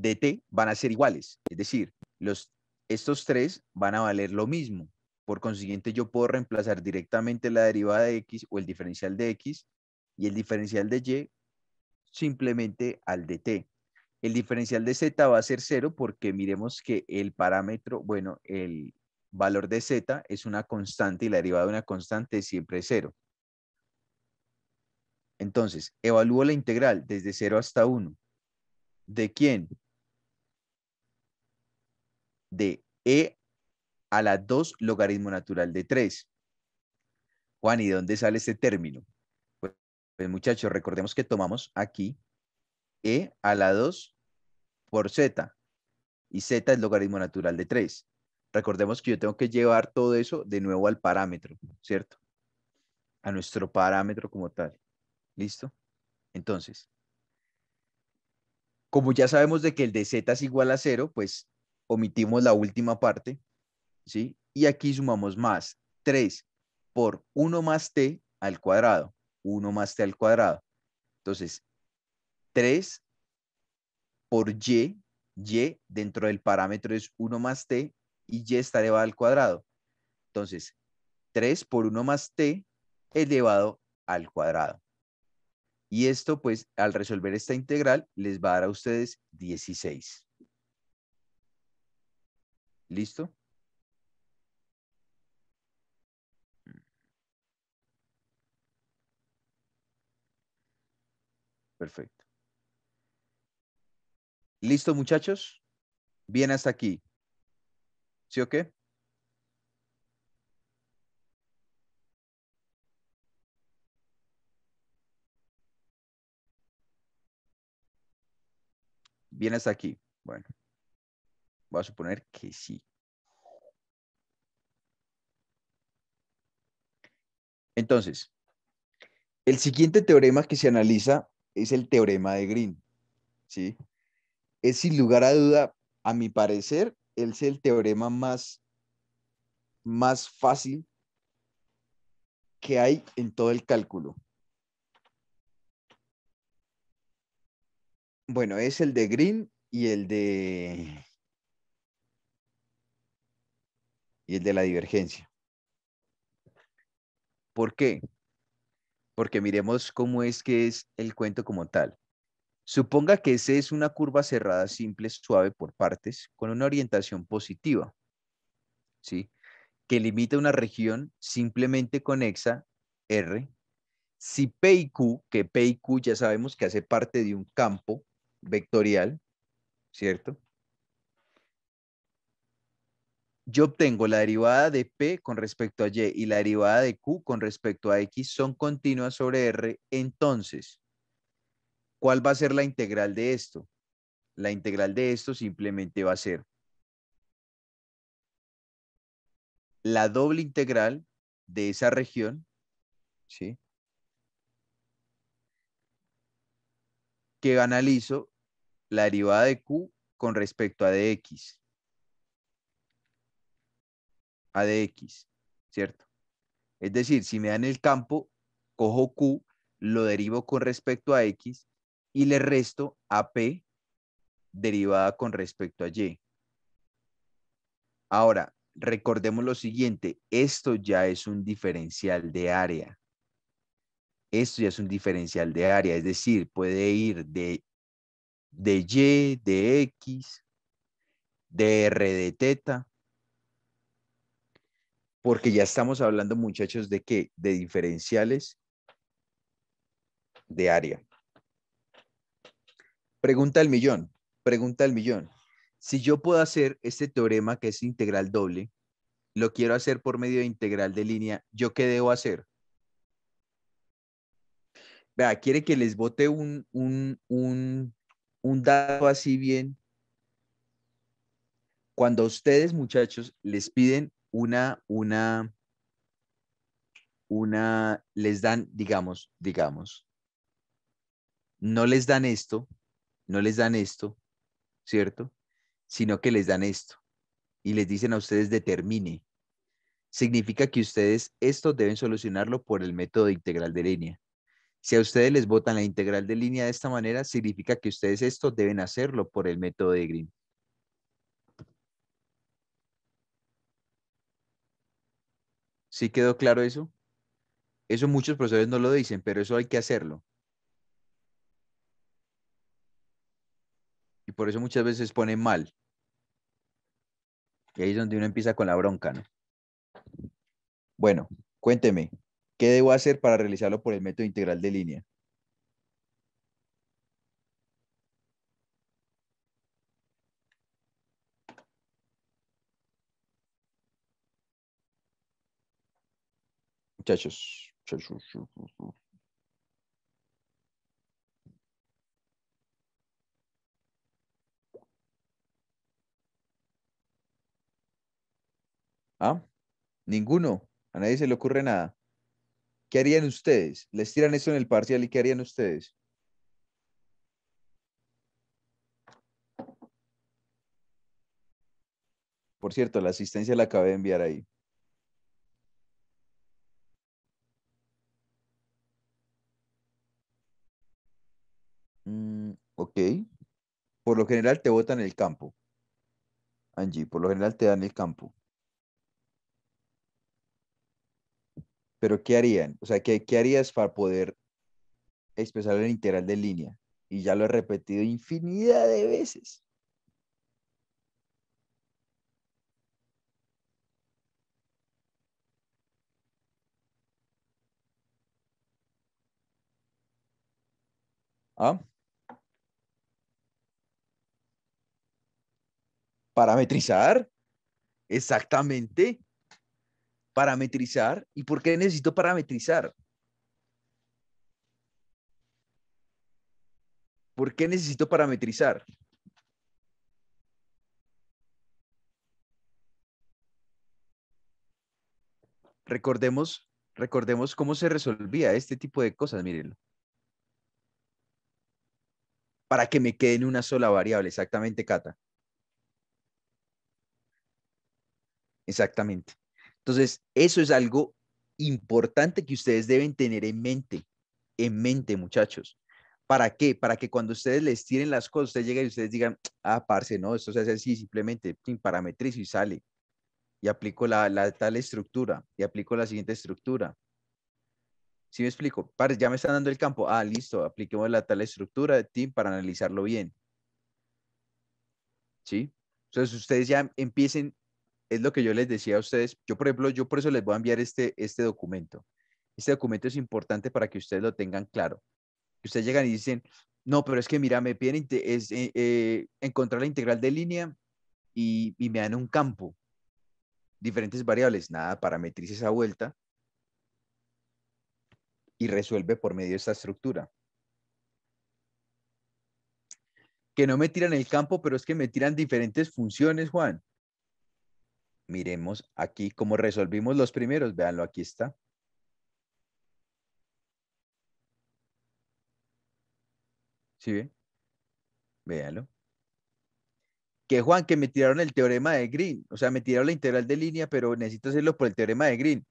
de T van a ser iguales. Es decir, los, estos tres van a valer lo mismo. Por consiguiente, yo puedo reemplazar directamente la derivada de X o el diferencial de X y el diferencial de Y simplemente al de T. El diferencial de Z va a ser cero porque miremos que el parámetro, bueno, el valor de Z es una constante y la derivada de una constante siempre es cero. Entonces, evalúo la integral desde 0 hasta 1. ¿De quién? de e a la 2 logaritmo natural de 3. Juan, ¿y de dónde sale este término? Pues, pues, muchachos, recordemos que tomamos aquí e a la 2 por z y z es logaritmo natural de 3. Recordemos que yo tengo que llevar todo eso de nuevo al parámetro, ¿cierto? A nuestro parámetro como tal. ¿Listo? Entonces, como ya sabemos de que el de z es igual a 0, pues omitimos la última parte, ¿sí? Y aquí sumamos más 3 por 1 más t al cuadrado, 1 más t al cuadrado. Entonces, 3 por y, y dentro del parámetro es 1 más t y y está elevado al cuadrado. Entonces, 3 por 1 más t elevado al cuadrado. Y esto, pues, al resolver esta integral, les va a dar a ustedes 16. ¿Listo? Perfecto. ¿Listo, muchachos? Bien hasta aquí. ¿Sí o qué? Bien hasta aquí. Bueno. Voy a suponer que sí. Entonces, el siguiente teorema que se analiza es el teorema de Green. ¿sí? Es sin lugar a duda, a mi parecer, es el teorema más, más fácil que hay en todo el cálculo. Bueno, es el de Green y el de y el de la divergencia. ¿Por qué? Porque miremos cómo es que es el cuento como tal. Suponga que C es una curva cerrada simple, suave por partes, con una orientación positiva, ¿sí? que limita una región simplemente conexa R. Si P y Q, que P y Q ya sabemos que hace parte de un campo vectorial, ¿cierto? yo obtengo la derivada de P con respecto a Y y la derivada de Q con respecto a X son continuas sobre R, entonces, ¿cuál va a ser la integral de esto? La integral de esto simplemente va a ser la doble integral de esa región, ¿sí? Que analizo la derivada de Q con respecto a dx. A de X, ¿cierto? Es decir, si me dan el campo, cojo Q, lo derivo con respecto a X y le resto a P derivada con respecto a Y. Ahora, recordemos lo siguiente, esto ya es un diferencial de área. Esto ya es un diferencial de área, es decir, puede ir de, de Y, de X, de R de teta, porque ya estamos hablando, muchachos, de qué? De diferenciales de área. Pregunta al millón, pregunta al millón. Si yo puedo hacer este teorema que es integral doble, lo quiero hacer por medio de integral de línea, ¿yo qué debo hacer? Vea, quiere que les bote un, un, un, un dato así bien. Cuando ustedes, muchachos, les piden una, una, una, les dan, digamos, digamos, no les dan esto, no les dan esto, ¿cierto? Sino que les dan esto y les dicen a ustedes determine. Significa que ustedes esto deben solucionarlo por el método integral de línea. Si a ustedes les botan la integral de línea de esta manera, significa que ustedes esto deben hacerlo por el método de Green. ¿Sí quedó claro eso? Eso muchos profesores no lo dicen, pero eso hay que hacerlo. Y por eso muchas veces ponen mal. Y ahí es donde uno empieza con la bronca, ¿no? Bueno, cuénteme, ¿qué debo hacer para realizarlo por el método integral de línea? Muchachos, ¿Ah? Ninguno. A nadie se le ocurre nada. ¿Qué harían ustedes? Les tiran eso en el parcial y ¿qué harían ustedes? Por cierto, la asistencia la acabé de enviar ahí. Ok. Por lo general te botan el campo. Angie, por lo general te dan el campo. Pero ¿qué harían? O sea, ¿qué, harías para poder expresar el integral de línea? Y ya lo he repetido infinidad de veces. ¿Ah? Parametrizar, exactamente. Parametrizar. ¿Y por qué necesito parametrizar? ¿Por qué necesito parametrizar? Recordemos, recordemos cómo se resolvía este tipo de cosas, mírenlo. Para que me quede en una sola variable, exactamente, Cata. Exactamente. Entonces, eso es algo importante que ustedes deben tener en mente, en mente, muchachos. ¿Para qué? Para que cuando ustedes les tiren las cosas, ustedes lleguen y ustedes digan, ah, parce, no, esto se hace así, simplemente parametrizo y sale. Y aplico la, tal estructura, y aplico la siguiente estructura. ¿Sí me explico? Parce, ya me están dando el campo. Ah, listo, apliquemos la tal estructura de team para analizarlo bien. ¿Sí? Entonces ustedes ya empiecen es lo que yo les decía a ustedes. Yo, por ejemplo, yo por eso les voy a enviar este, este documento. Este documento es importante para que ustedes lo tengan claro. Ustedes llegan y dicen, no, pero es que mira, me piden es, eh, eh, encontrar la integral de línea y, me dan un campo. Diferentes variables. Nada, parametriz esa vuelta y resuelve por medio de esta estructura. Que no me tiran el campo, pero es que me tiran diferentes funciones, Juan miremos aquí cómo resolvimos los primeros. Veanlo, aquí está. ¿Sí ven? Véanlo. Que Juan, que me tiraron el teorema de Green. O sea, me tiraron la integral de línea, pero necesito hacerlo por el teorema de Green.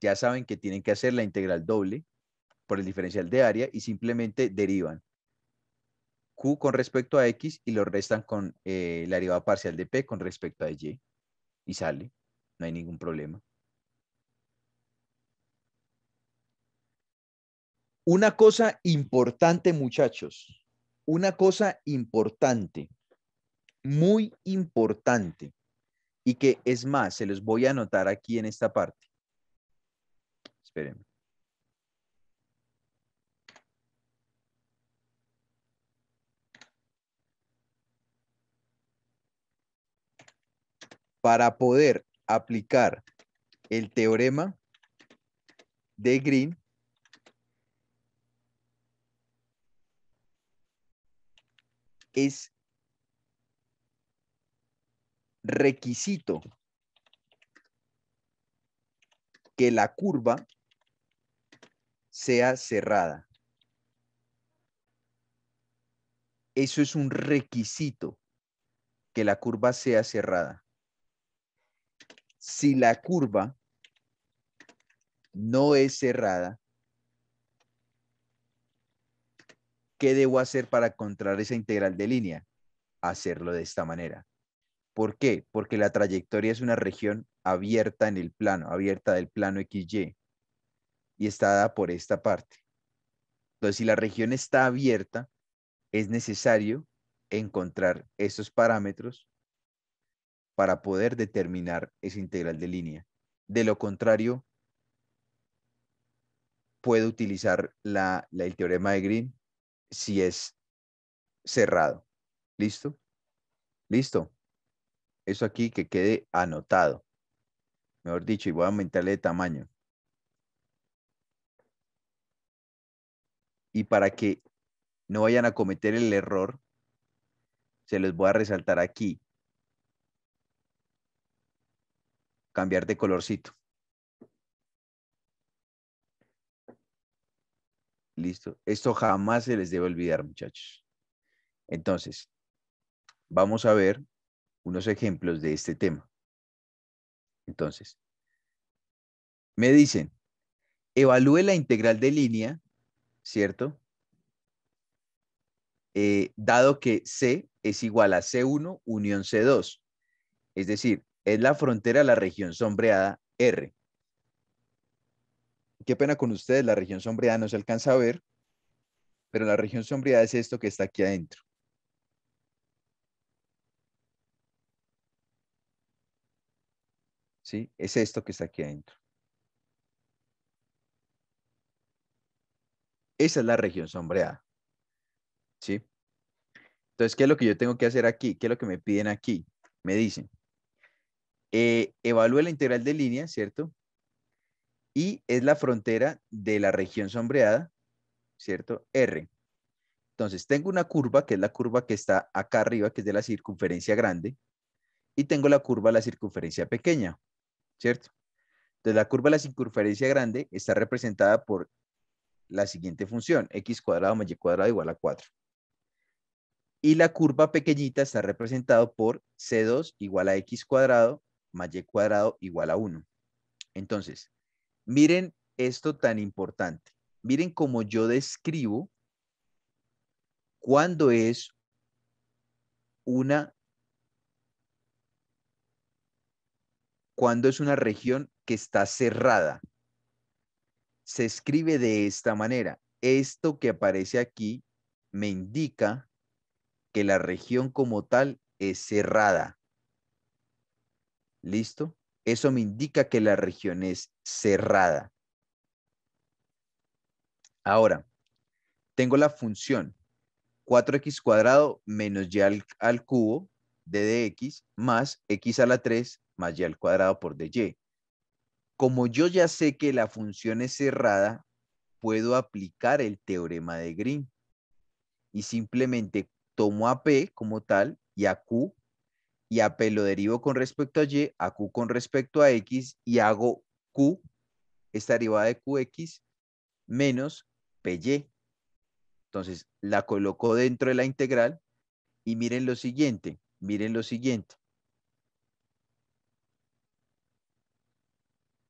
Ya saben que tienen que hacer la integral doble por el diferencial de área y simplemente derivan Q con respecto a X y lo restan con eh, la derivada parcial de P con respecto a Y y sale, no hay ningún problema. Una cosa importante, muchachos, una cosa importante, muy importante, y que es más, se los voy a anotar aquí en esta parte. Espérenme. para poder aplicar el teorema de Green, es requisito que la curva sea cerrada. Eso es un requisito, que la curva sea cerrada si la curva no es cerrada, ¿qué debo hacer para encontrar esa integral de línea? Hacerlo de esta manera. ¿Por qué? Porque la trayectoria es una región abierta en el plano, abierta del plano XY y está dada por esta parte. Entonces, si la región está abierta, es necesario encontrar esos parámetros para poder determinar esa integral de línea. De lo contrario, puedo utilizar la, el teorema de Green si es cerrado. ¿Listo? ¿Listo? Eso aquí que quede anotado. Mejor dicho, y voy a aumentarle de tamaño. Y para que no vayan a cometer el error, se los voy a resaltar aquí. cambiar de colorcito. Listo. Esto jamás se les debe olvidar, muchachos. Entonces, vamos a ver unos ejemplos de este tema. Entonces, me dicen, evalúe la integral de línea, ¿cierto? Eh, dado que C es igual a C1 unión C2. Es decir, es la frontera a la región sombreada R. Qué pena con ustedes, la región sombreada no se alcanza a ver, pero la región sombreada es esto que está aquí adentro. ¿Sí? Es esto que está aquí adentro. Esa es la región sombreada. ¿Sí? Entonces, ¿qué es lo que yo tengo que hacer aquí? ¿Qué es lo que me piden aquí? Me dicen, eh, evalúa la integral de línea, ¿cierto? Y es la frontera de la región sombreada, ¿cierto? R. Entonces, tengo una curva, que es la curva que está acá arriba, que es de la circunferencia grande, y tengo la curva de la circunferencia pequeña, ¿cierto? Entonces, la curva de la circunferencia grande está representada por la siguiente función, x cuadrado más y cuadrado igual a 4. Y la curva pequeñita está representada por c2 igual a x cuadrado más y cuadrado igual a 1. Entonces, miren esto tan importante. Miren cómo yo describo cuando es una cuando es una región que está cerrada. Se escribe de esta manera. Esto que aparece aquí me indica que la región como tal es cerrada. ¿Listo? Eso me indica que la región es cerrada. Ahora, tengo la función 4x cuadrado menos y al, cubo de dx más x a la 3 más y al cuadrado por dy. Como yo ya sé que la función es cerrada, puedo aplicar el teorema de Green. Y simplemente tomo a p como tal y a q y a P lo derivo con respecto a Y, a Q con respecto a X y hago Q, esta derivada de QX, menos PY. Entonces la coloco dentro de la integral y miren lo siguiente, miren lo siguiente.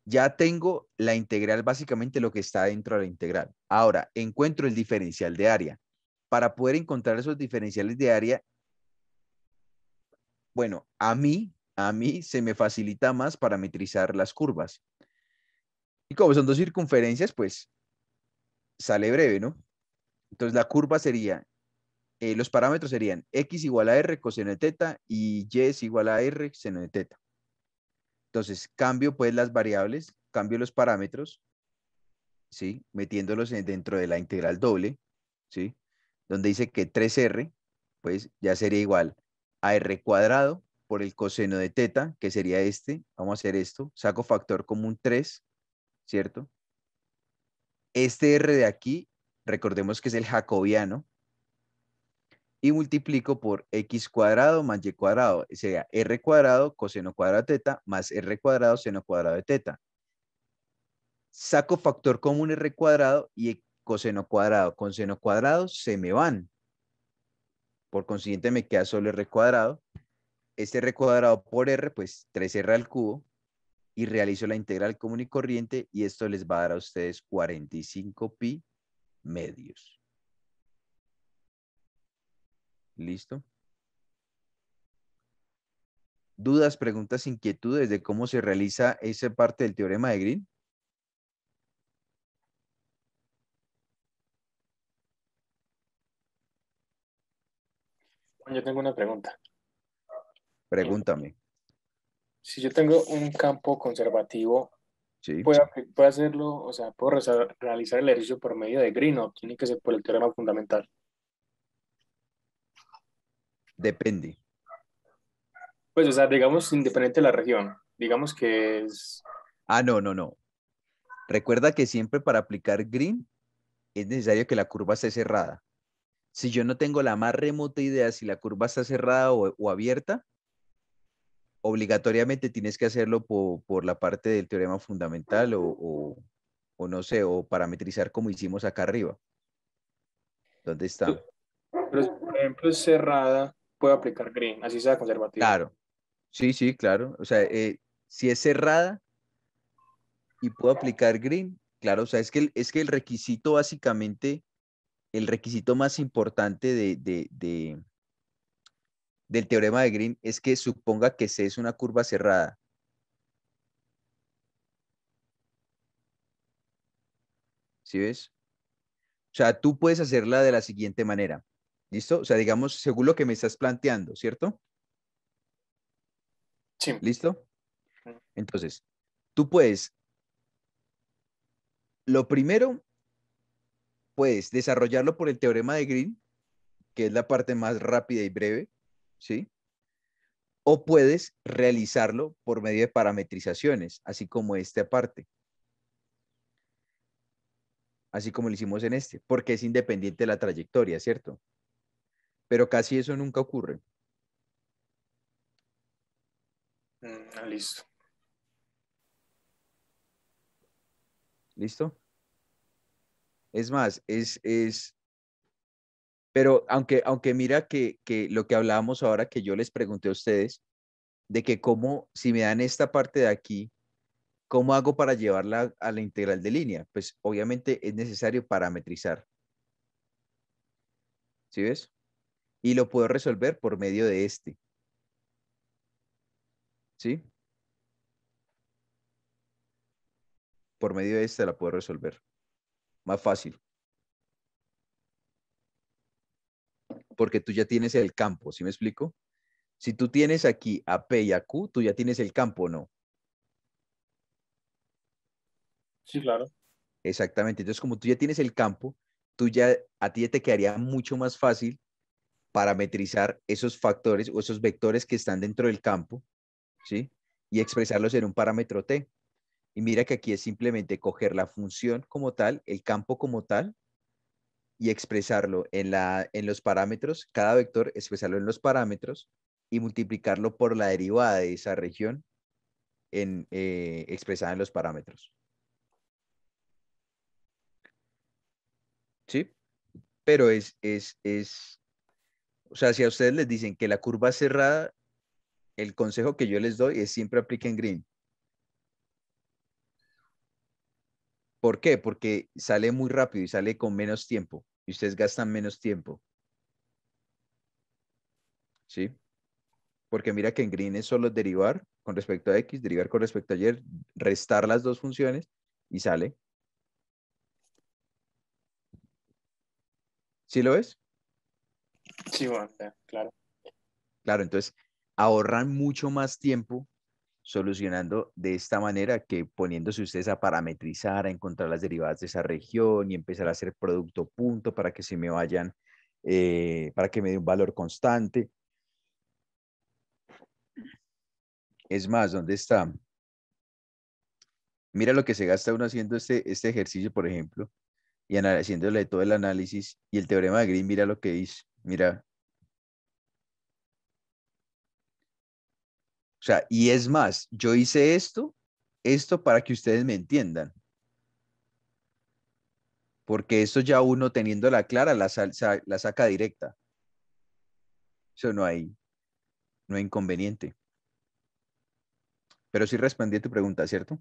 Ya tengo la integral, básicamente lo que está dentro de la integral. Ahora, encuentro el diferencial de área. Para poder encontrar esos diferenciales de área, bueno, a mí, a mí se me facilita más parametrizar las curvas. Y como son dos circunferencias, pues sale breve, ¿no? Entonces la curva sería, eh, los parámetros serían x igual a r coseno de teta y y es igual a r seno de teta. Entonces cambio pues las variables, cambio los parámetros, ¿sí? Metiéndolos dentro de la integral doble, ¿sí? Donde dice que 3r, pues ya sería igual a r cuadrado por el coseno de teta, que sería este. Vamos a hacer esto. Saco factor común 3, ¿cierto? Este r de aquí, recordemos que es el jacobiano. Y multiplico por x cuadrado más y cuadrado. Sería r cuadrado coseno cuadrado de teta más r cuadrado seno cuadrado de teta. Saco factor común r cuadrado y coseno cuadrado con seno cuadrado se me van. Por consiguiente, me queda solo R cuadrado. Este R cuadrado por R, pues 3R al cubo. Y realizo la integral común y corriente y esto les va a dar a ustedes 45 pi medios. ¿Listo? ¿Dudas, preguntas, inquietudes de cómo se realiza esa parte del teorema de Green? Yo tengo una pregunta. Pregúntame. Si yo tengo un campo conservativo, ¿puedo, ¿puedo, hacerlo, o sea, puedo realizar el ejercicio por medio de Green o tiene que ser por el teorema fundamental? Depende. Pues, o sea, digamos independiente de la región, digamos que es... Ah, no, no, no. Recuerda que siempre para aplicar Green es necesario que la curva esté cerrada si yo no tengo la más remota idea si la curva está cerrada o, abierta, obligatoriamente tienes que hacerlo por, la parte del teorema fundamental o, no sé, o parametrizar como hicimos acá arriba. ¿Dónde está? Pero si, por ejemplo, es cerrada, puedo aplicar green, así sea conservativa. Claro. Sí, sí, claro. O sea, eh, si es cerrada y puedo aplicar green, claro, o sea, es que es que el requisito básicamente el requisito más importante de, del teorema de Green es que suponga que C es una curva cerrada. ¿Sí ves? O sea, tú puedes hacerla de la siguiente manera. ¿Listo? O sea, digamos, según lo que me estás planteando, ¿cierto? Sí. ¿Listo? Entonces, tú puedes, lo primero puedes desarrollarlo por el teorema de Green, que es la parte más rápida y breve, ¿sí? O puedes realizarlo por medio de parametrizaciones, así como esta parte. Así como lo hicimos en este, porque es independiente de la trayectoria, ¿cierto? Pero casi eso nunca ocurre. Mm, ah, listo. ¿Listo? Es más, es, es, pero aunque, aunque mira que, que lo que hablábamos ahora que yo les pregunté a ustedes, de que cómo, si me dan esta parte de aquí, ¿cómo hago para llevarla a la integral de línea? Pues obviamente es necesario parametrizar. ¿Sí ves? Y lo puedo resolver por medio de este. ¿Sí? Por medio de este la puedo resolver más fácil. Porque tú ya tienes el campo, ¿sí me explico? Si tú tienes aquí a P y a Q, tú ya tienes el campo, ¿no? Sí, claro. Exactamente. Entonces, como tú ya tienes el campo, tú ya, a ti te quedaría mucho más fácil parametrizar esos factores o esos vectores que están dentro del campo, ¿sí? Y expresarlos en un parámetro T. Y mira que aquí es simplemente coger la función como tal, el campo como tal, y expresarlo en, la, en los parámetros, cada vector expresarlo en los parámetros y multiplicarlo por la derivada de esa región en, eh, expresada en los parámetros. ¿Sí? Pero es, es, es, o sea, si a ustedes les dicen que la curva cerrada, el consejo que yo les doy es siempre apliquen Green. ¿Por qué? Porque sale muy rápido y sale con menos tiempo y ustedes gastan menos tiempo. ¿Sí? Porque mira que en green es solo derivar con respecto a x, derivar con respecto a y, restar las dos funciones y sale. ¿Sí lo ves? Sí, bueno, claro. Claro, entonces ahorran mucho más tiempo solucionando de esta manera que poniéndose ustedes a parametrizar, a encontrar las derivadas de esa región y empezar a hacer producto punto para que se me vayan, eh, para que me dé un valor constante. Es más, ¿dónde está? Mira lo que se gasta uno haciendo este, este ejercicio, por ejemplo, y haciéndole todo el análisis y el teorema de Green, mira lo que dice, mira, O sea, y es más, yo hice esto, esto para que ustedes me entiendan. Porque esto ya uno la clara la, la, la saca directa. Eso no hay, no inconveniente. Pero sí respondí a tu pregunta, ¿cierto?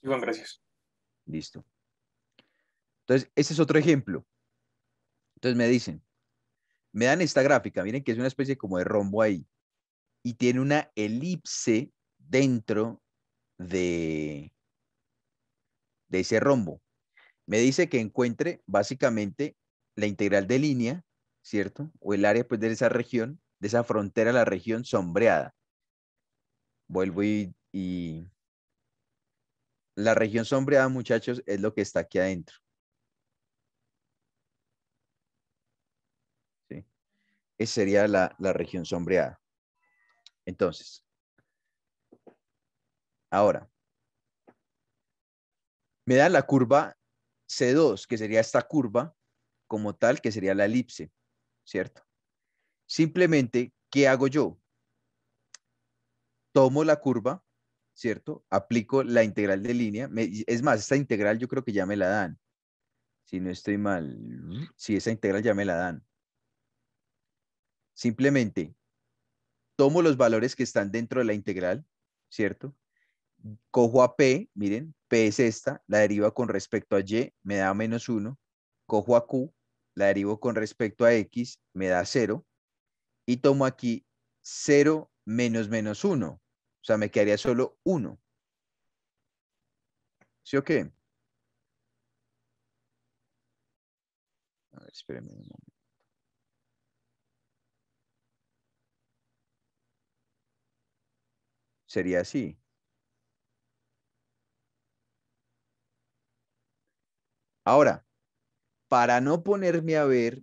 Sí, Juan, gracias. Listo. Entonces, ese es otro ejemplo. Entonces me dicen, me dan esta gráfica, miren que es una especie como de rombo ahí y tiene una elipse dentro de, de ese rombo. Me dice que encuentre básicamente la integral de línea, ¿cierto? O el área pues, de esa región, de esa frontera, la región sombreada. Vuelvo y, La región sombreada, muchachos, es lo que está aquí adentro. Esa sería la, la, región sombreada. Entonces, ahora, me da la curva C2, que sería esta curva como tal, que sería la elipse, ¿cierto? Simplemente, ¿qué hago yo? Tomo la curva, ¿cierto? Aplico la integral de línea. es más, esta integral yo creo que ya me la dan. Si no estoy mal, si esa integral ya me la dan. Simplemente tomo los valores que están dentro de la integral, ¿cierto? Cojo a P, miren, P es esta, la deriva con respecto a Y, me da menos 1. Cojo a Q, la derivo con respecto a X, me da 0. Y tomo aquí 0 menos menos 1. O sea, me quedaría solo 1. ¿Sí o qué? A ver, espérenme un momento. sería así. Ahora, para no ponerme a ver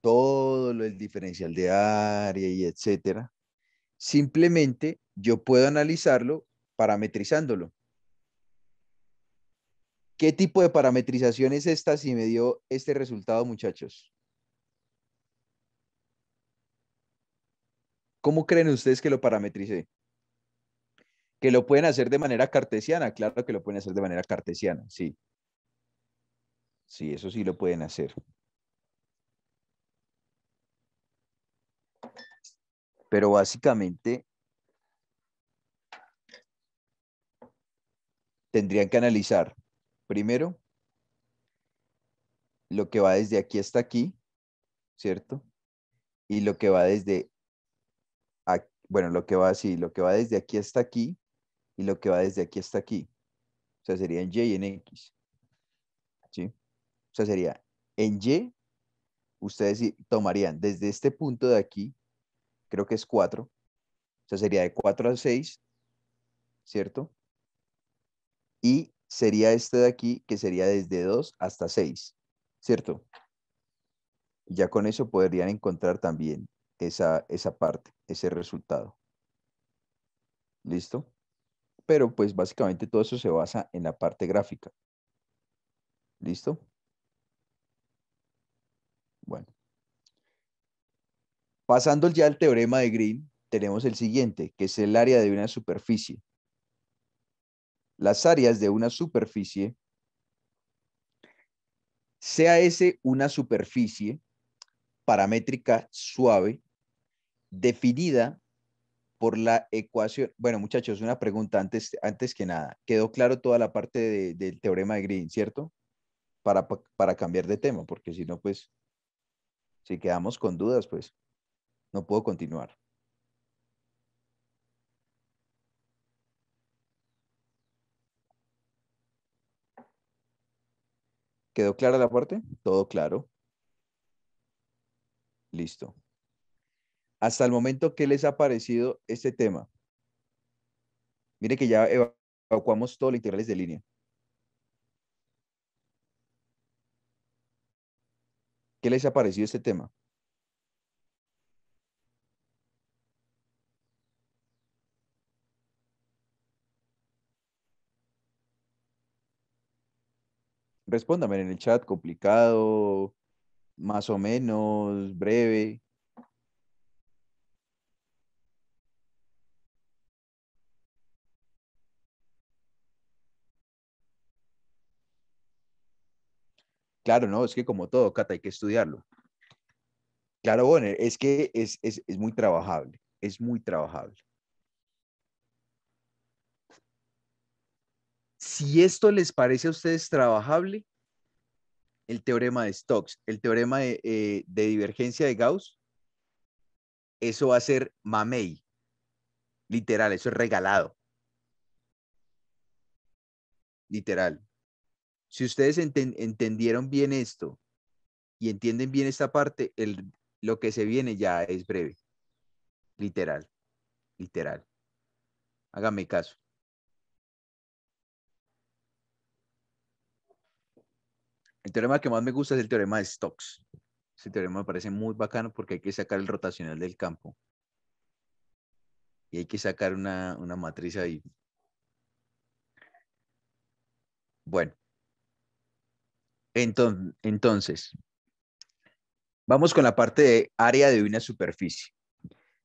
todo lo del diferencial de área y etcétera, simplemente yo puedo analizarlo parametrizándolo. ¿Qué tipo de parametrización es esta si me dio este resultado, muchachos? ¿Cómo creen ustedes que lo parametricé? Que lo pueden hacer de manera cartesiana, claro que lo pueden hacer de manera cartesiana, sí. Sí, eso sí lo pueden hacer. Pero básicamente tendrían que analizar primero lo que va desde aquí hasta aquí, ¿cierto? Y lo que va desde bueno, lo que va así, lo que va desde aquí hasta aquí y lo que va desde aquí hasta aquí. O sea, sería en Y y en X. ¿Sí? O sea, sería en Y, ustedes tomarían desde este punto de aquí, creo que es 4. O sea, sería de 4 a 6, ¿cierto? Y sería este de aquí, que sería desde 2 hasta 6, ¿cierto? ya con eso podrían encontrar también esa, esa parte ese resultado. ¿Listo? Pero pues básicamente todo eso se basa en la parte gráfica. ¿Listo? Bueno. Pasando ya al teorema de Green, tenemos el siguiente, que es el área de una superficie. Las áreas de una superficie, sea ese una superficie paramétrica suave definida por la ecuación. Bueno, muchachos, una pregunta antes, antes que nada. Quedó claro toda la parte del teorema de Green, ¿cierto? Para, para cambiar de tema, porque si no, pues, si quedamos con dudas, pues, no puedo continuar. ¿Quedó clara la parte? Todo claro. Listo hasta el momento, ¿qué les ha parecido este tema? Mire que ya evacuamos todo los integrales de línea. ¿Qué les ha parecido este tema? Respóndame en el chat, complicado, más o menos, breve. Claro, no, es que como todo, Cata, hay que estudiarlo. Claro, bueno, es que es, muy trabajable, es muy trabajable. Si esto les parece a ustedes trabajable, el teorema de Stokes, el teorema de, eh, de divergencia de Gauss, eso va a ser mamey, literal, eso es regalado. Literal. Si ustedes entendieron bien esto y entienden bien esta parte, lo que se viene ya es breve. Literal, literal. Hágame caso. El teorema que más me gusta es el teorema de Stokes. Ese teorema me parece muy bacano porque hay que sacar el rotacional del campo. Y hay que sacar una matriz ahí. Bueno, entonces, vamos con la parte de área de una superficie.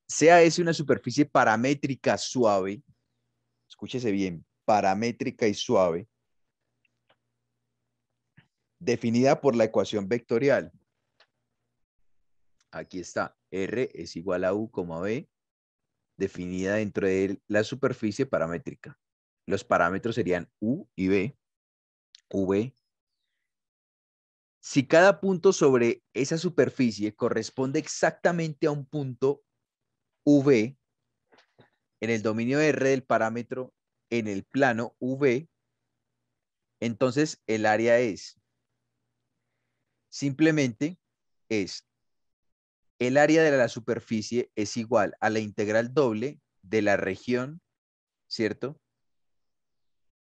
Sea es una superficie paramétrica suave, escúchese bien, paramétrica y suave, definida por la ecuación vectorial. Aquí está, R es igual a U, B, definida dentro de la superficie paramétrica. Los parámetros serían U y B, V si cada punto sobre esa superficie corresponde exactamente a un punto V en el dominio R del parámetro en el plano V, entonces el área es simplemente es el área de la superficie es igual a la integral doble de la región, ¿cierto?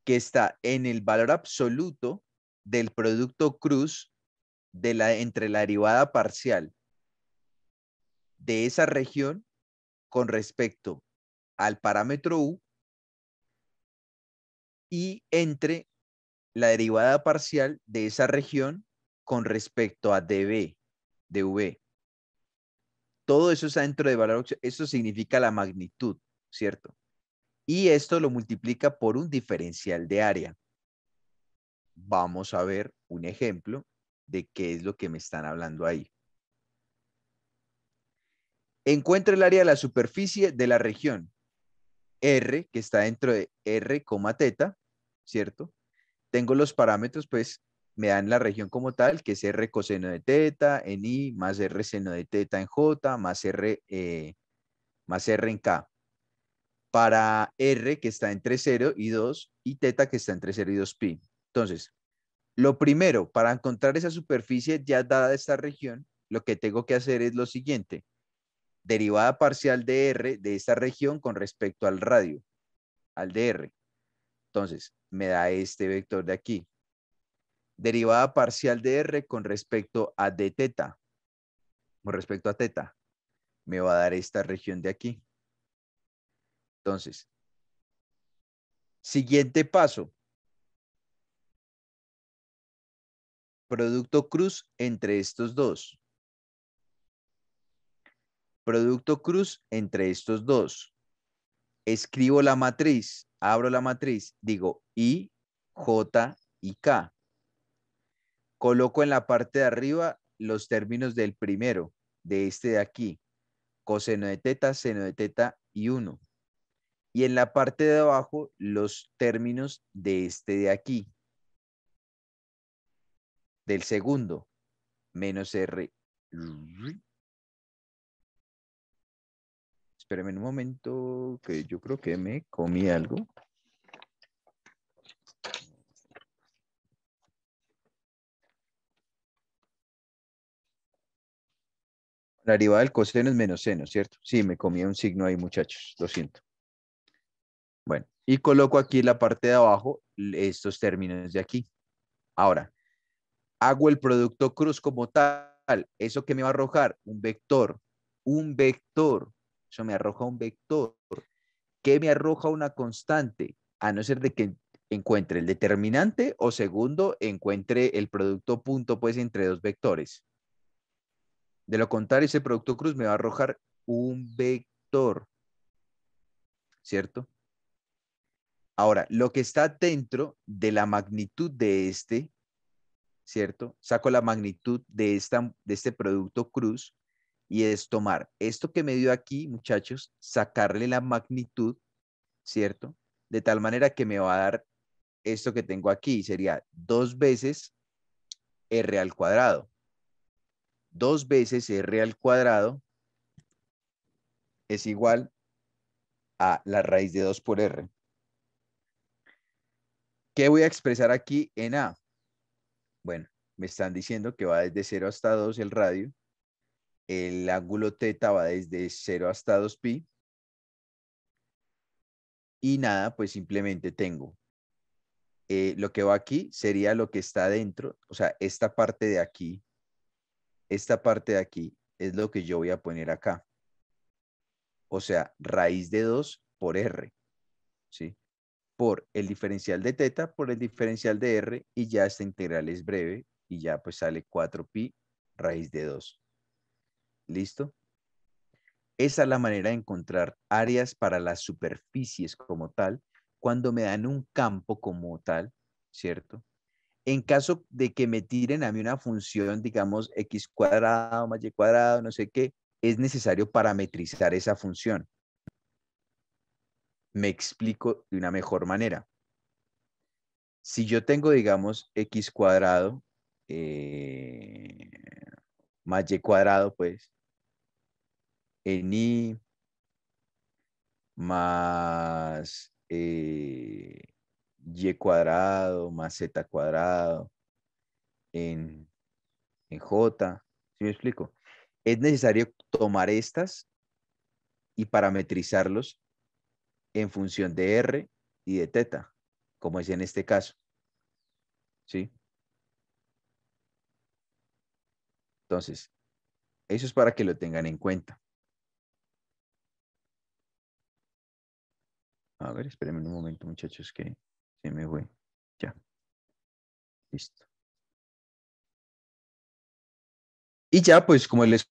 Que está en el valor absoluto del producto cruz de la, entre la derivada parcial de esa región con respecto al parámetro u y entre la derivada parcial de esa región con respecto a db, dv. Todo eso está dentro de valor, eso significa la magnitud, ¿cierto? Y esto lo multiplica por un diferencial de área. Vamos a ver un ejemplo de qué es lo que me están hablando ahí. Encuentra el área de la superficie de la región R, que está dentro de R, teta, ¿cierto? Tengo los parámetros, pues me dan la región como tal, que es R coseno de teta en I, más R seno de teta en J, más R, eh, más R en K. Para R, que está entre 0 y 2, y teta, que está entre 0 y 2pi. Entonces, lo primero, para encontrar esa superficie ya dada esta región, lo que tengo que hacer es lo siguiente. Derivada parcial de R de esta región con respecto al radio, al dr. Entonces, me da este vector de aquí. Derivada parcial de R con respecto a d teta, con respecto a teta, me va a dar esta región de aquí. Entonces, siguiente paso, Producto cruz entre estos dos. Producto cruz entre estos dos. Escribo la matriz, abro la matriz, digo I, J y K. Coloco en la parte de arriba los términos del primero, de este de aquí. Coseno de teta, seno de teta y 1. Y en la parte de abajo los términos de este de aquí del segundo menos R. Espérenme un momento, que yo creo que me comí algo. La derivada del coseno es menos seno, ¿cierto? Sí, me comí un signo ahí, muchachos, lo siento. Bueno, y coloco aquí en la parte de abajo estos términos de aquí. Ahora, hago el producto cruz como tal, eso que me va a arrojar un vector, un vector, eso me arroja un vector, que me arroja una constante, a no ser de que encuentre el determinante o segundo, encuentre el producto punto pues entre dos vectores. De lo contrario, ese producto cruz me va a arrojar un vector, ¿cierto? Ahora, lo que está dentro de la magnitud de este ¿cierto? Saco la magnitud de, esta, de este producto cruz y es tomar esto que me dio aquí, muchachos, sacarle la magnitud, ¿cierto? De tal manera que me va a dar esto que tengo aquí, sería dos veces r al cuadrado. Dos veces r al cuadrado es igual a la raíz de 2 por r. ¿Qué voy a expresar aquí en A? Bueno, me están diciendo que va desde 0 hasta 2 el radio. El ángulo teta va desde 0 hasta 2pi. Y nada, pues simplemente tengo eh, lo que va aquí sería lo que está dentro, o sea, esta parte de aquí, esta parte de aquí es lo que yo voy a poner acá. O sea, raíz de 2 por R, ¿sí? por el diferencial de teta por el diferencial de r y ya esta integral es breve y ya pues sale 4pi raíz de 2. ¿Listo? Esa es la manera de encontrar áreas para las superficies como tal cuando me dan un campo como tal, ¿cierto? En caso de que me tiren a mí una función, digamos, x cuadrado más y cuadrado, no sé qué, es necesario parametrizar esa función me explico de una mejor manera. Si yo tengo, digamos, x cuadrado eh, más y cuadrado, pues, en y más eh, y cuadrado más z cuadrado en, en j, ¿sí me explico? Es necesario tomar estas y parametrizarlos en función de R y de teta, como es en este caso. ¿Sí? Entonces, eso es para que lo tengan en cuenta. A ver, espérenme un momento, muchachos, que se me voy. Ya. Listo. Y ya, pues, como les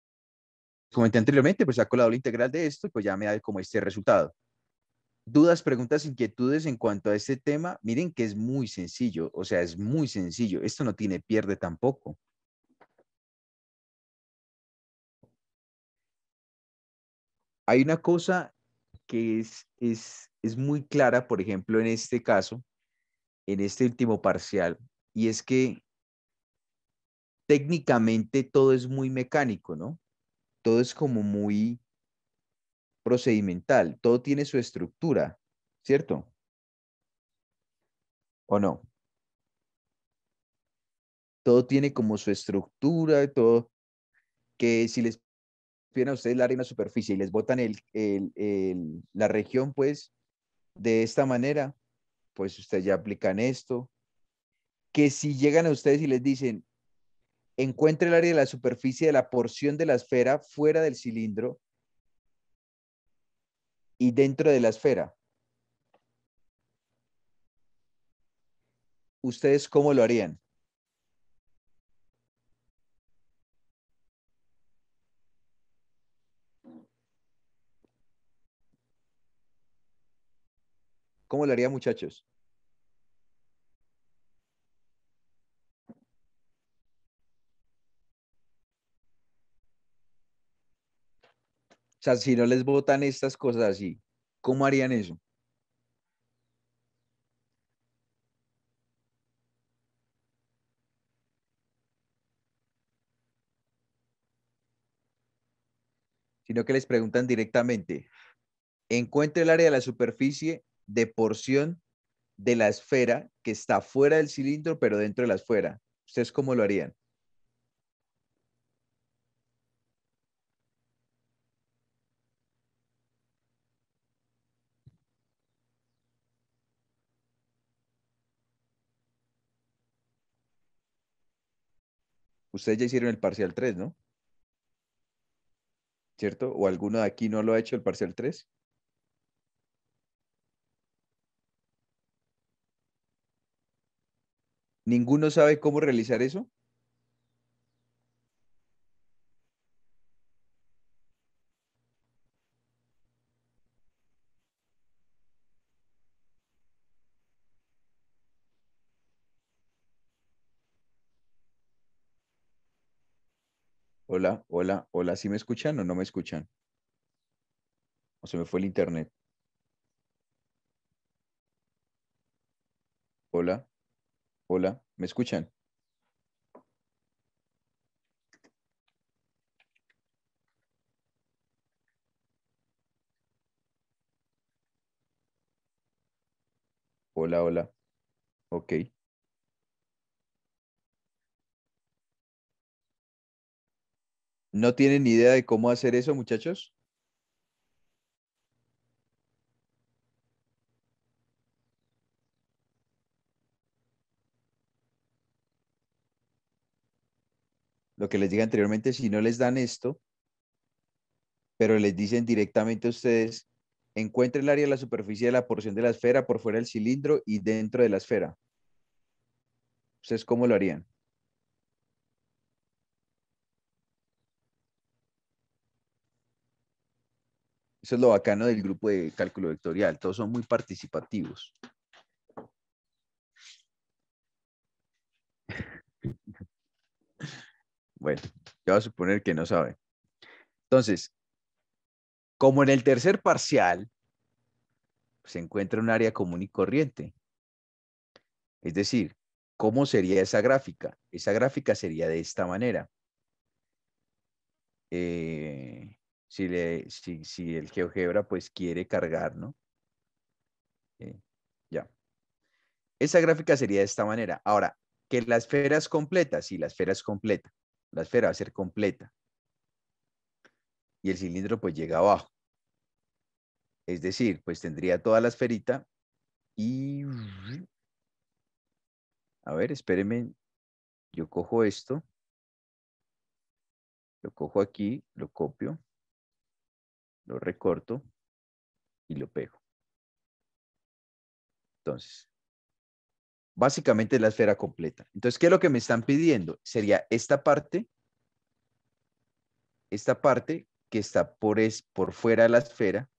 comenté anteriormente, pues ha colado la integral de esto y pues ya me da como este resultado dudas, preguntas, inquietudes en cuanto a este tema, miren que es muy sencillo, o sea, es muy sencillo. Esto no tiene pierde tampoco. Hay una cosa que es, es, es muy clara, por ejemplo, en este caso, en este último parcial, y es que técnicamente todo es muy mecánico, ¿no? Todo es como muy, procedimental, todo tiene su estructura, ¿cierto? ¿O no? Todo tiene como su estructura, todo, que si les piden a ustedes la superficie y les botan el, el, la región, pues, de esta manera, pues ustedes ya aplican esto. Que si llegan a ustedes y les dicen, encuentre el área de la superficie de la porción de la esfera fuera del cilindro y dentro de la esfera. ¿Ustedes cómo lo harían? ¿Cómo lo harían muchachos? O sea, si no les botan estas cosas así, ¿cómo harían eso? Sino que les preguntan directamente, encuentre el área de la superficie de porción de la esfera que está fuera del cilindro, pero dentro de la esfera. ¿Ustedes cómo lo harían? Ustedes ya hicieron el parcial 3, ¿no? ¿Cierto? ¿O alguno de aquí no lo ha hecho el parcial 3? ¿Ninguno sabe cómo realizar eso? Hola, hola, hola. ¿Sí me escuchan o no me escuchan? O se me fue el internet. Hola, hola, ¿me escuchan? Hola, hola. Ok. ¿No tienen idea de cómo hacer eso, muchachos? Lo que les dije anteriormente, si no les dan esto, pero les dicen directamente a ustedes, encuentre el área de la superficie de la porción de la esfera por fuera del cilindro y dentro de la esfera. ¿Ustedes cómo lo harían? Eso es lo bacano del grupo de cálculo vectorial. Todos son muy participativos. [laughs] Bueno, yo voy a suponer que no sabe. Entonces, como en el tercer parcial, se encuentra un área común y corriente. Es decir, ¿cómo sería esa gráfica? Esa gráfica sería de esta manera. Eh, si, el GeoGebra pues quiere cargar, ¿no? Eh, ya. Esa gráfica sería de esta manera. Ahora, que la esfera es completa, sí, la esfera es completa. La esfera va a ser completa. Y el cilindro pues llega abajo. Es decir, pues tendría toda la esferita y... A ver, espérenme. Yo cojo esto. Lo cojo aquí, lo copio lo recorto y lo pego. Entonces, básicamente es la esfera completa. Entonces, ¿qué es lo que me están pidiendo? Sería esta parte, esta parte que está por, es, por fuera de la esfera,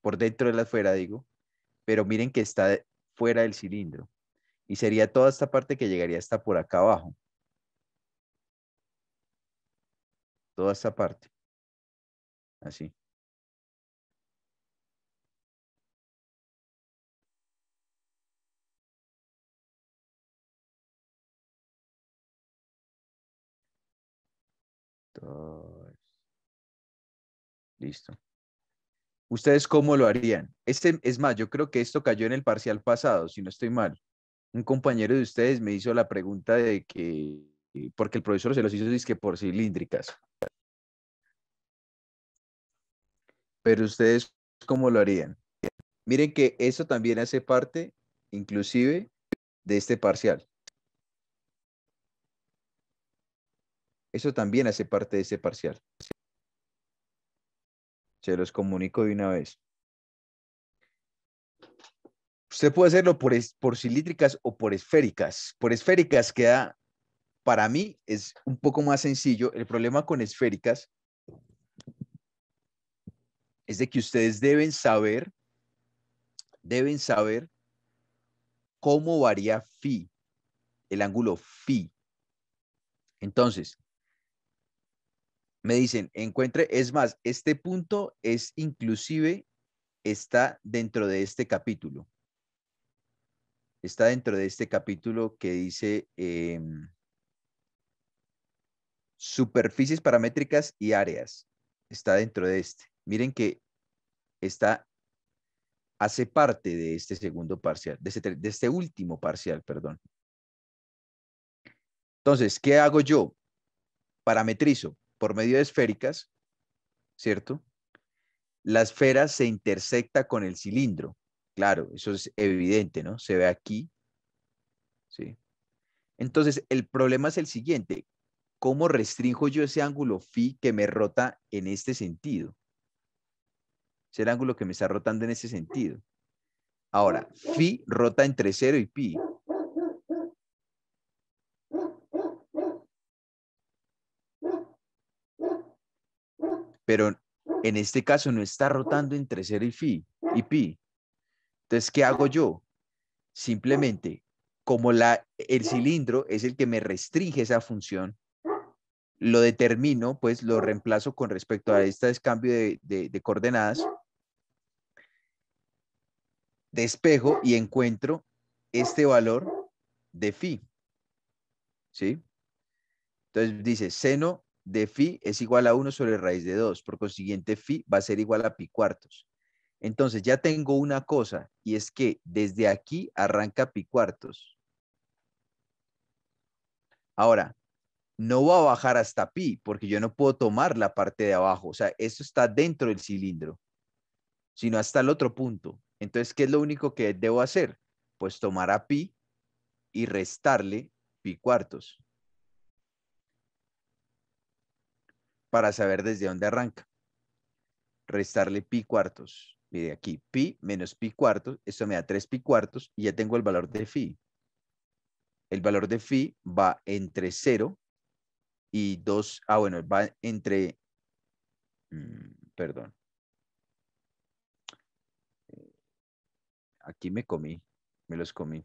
por dentro de la esfera, digo, pero miren que está fuera del cilindro. Y sería toda esta parte que llegaría hasta por acá abajo. Toda esta parte. Así. Listo. ¿Ustedes cómo lo harían? Este, es más, yo creo que esto cayó en el parcial pasado, si no estoy mal. Un compañero de ustedes me hizo la pregunta de que, porque el profesor se los hizo, dice que por cilíndricas. Pero ustedes, ¿cómo lo harían? Miren que eso también hace parte, inclusive, de este parcial. Eso también hace parte de ese parcial. Se los comunico de una vez. Usted puede hacerlo por, por cilíndricas o por esféricas. Por esféricas queda, para mí, es un poco más sencillo. El problema con esféricas es de que ustedes deben saber, deben saber cómo varía phi, el ángulo phi. Entonces, me dicen, encuentre, es más, este punto es inclusive, está dentro de este capítulo. Está dentro de este capítulo que dice em, superficies paramétricas y áreas. Está dentro de este. Miren que está, hace parte de este segundo parcial, de este, este último parcial, perdón. Entonces, ¿qué hago yo? Parametrizo por medio de esféricas, ¿cierto? La esfera se intersecta con el cilindro. Claro, eso es evidente, ¿no? Se ve aquí. ¿sí? Entonces, el problema es el siguiente. ¿Cómo restringo yo ese ángulo phi que me rota en este sentido? Es el ángulo que me está rotando en ese sentido. Ahora, phi rota entre 0 y pi. pero en este caso no está rotando entre 0 y, y pi. Entonces, ¿qué hago yo? Simplemente, como la, el cilindro es el que me restringe esa función, lo determino, pues lo reemplazo con respecto a este cambio de, de, de coordenadas, despejo y encuentro este valor de phi. ¿Sí? Entonces dice seno de phi es igual a 1 sobre raíz de 2. Por consiguiente, phi va a ser igual a pi cuartos. Entonces ya tengo una cosa y es que desde aquí arranca pi cuartos. Ahora, no va a bajar hasta pi porque yo no puedo tomar la parte de abajo. O sea, esto está dentro del cilindro, sino hasta el otro punto. Entonces, ¿qué es lo único que debo hacer? Pues tomar a pi y restarle pi cuartos. para saber desde dónde arranca. Restarle pi cuartos. Mire aquí, pi menos pi cuartos, esto me da 3 pi cuartos y ya tengo el valor de phi. El valor de phi va entre 0 y 2, ah bueno, va entre, mm, perdón. Aquí me comí, me los comí.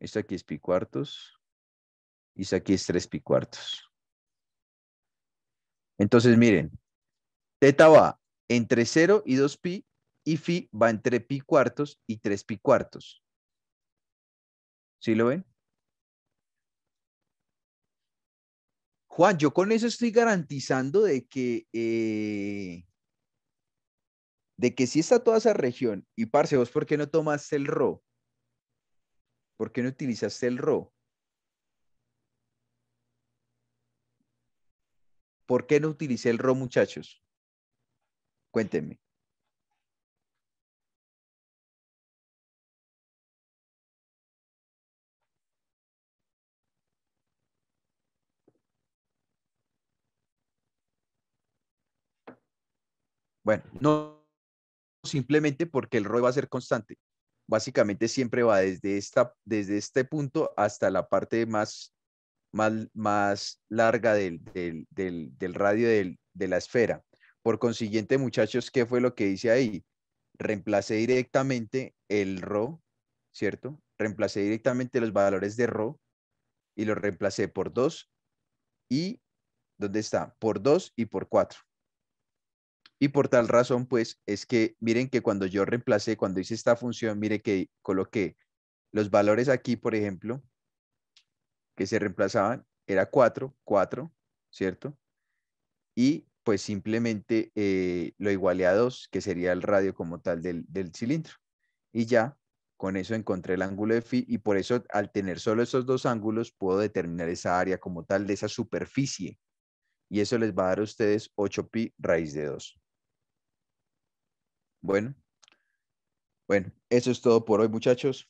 Esto aquí es pi cuartos y esto aquí es 3 pi cuartos. Entonces, miren, teta va entre 0 y 2pi y phi va entre pi cuartos y 3 pi cuartos. ¿Sí lo ven? Juan, yo con eso estoy garantizando de que, eh, de que si está toda esa región, y parce, vos, ¿por qué no tomaste el RO? ¿Por qué no utilizaste el RO? ¿Por qué no utilicé el ro, muchachos? Cuéntenme. Bueno, no simplemente porque el ROE va a ser constante. Básicamente siempre va desde, esta, desde este punto hasta la parte más más, larga del, del radio de la esfera. Por consiguiente, muchachos, ¿qué fue lo que hice ahí? Reemplacé directamente el ro ¿cierto? Reemplacé directamente los valores de ro y los reemplacé por 2 y, ¿dónde está? Por 2 y por 4. Y por tal razón, pues, es que miren que cuando yo reemplacé, cuando hice esta función, mire que coloqué los valores aquí, por ejemplo, que se reemplazaban era 4, 4, ¿cierto? Y pues simplemente eh, lo igualé a 2, que sería el radio como tal del, cilindro. Y ya con eso encontré el ángulo de phi y por eso al tener solo esos dos ángulos puedo determinar esa área como tal de esa superficie. Y eso les va a dar a ustedes 8pi raíz de 2. Bueno, bueno, eso es todo por hoy muchachos.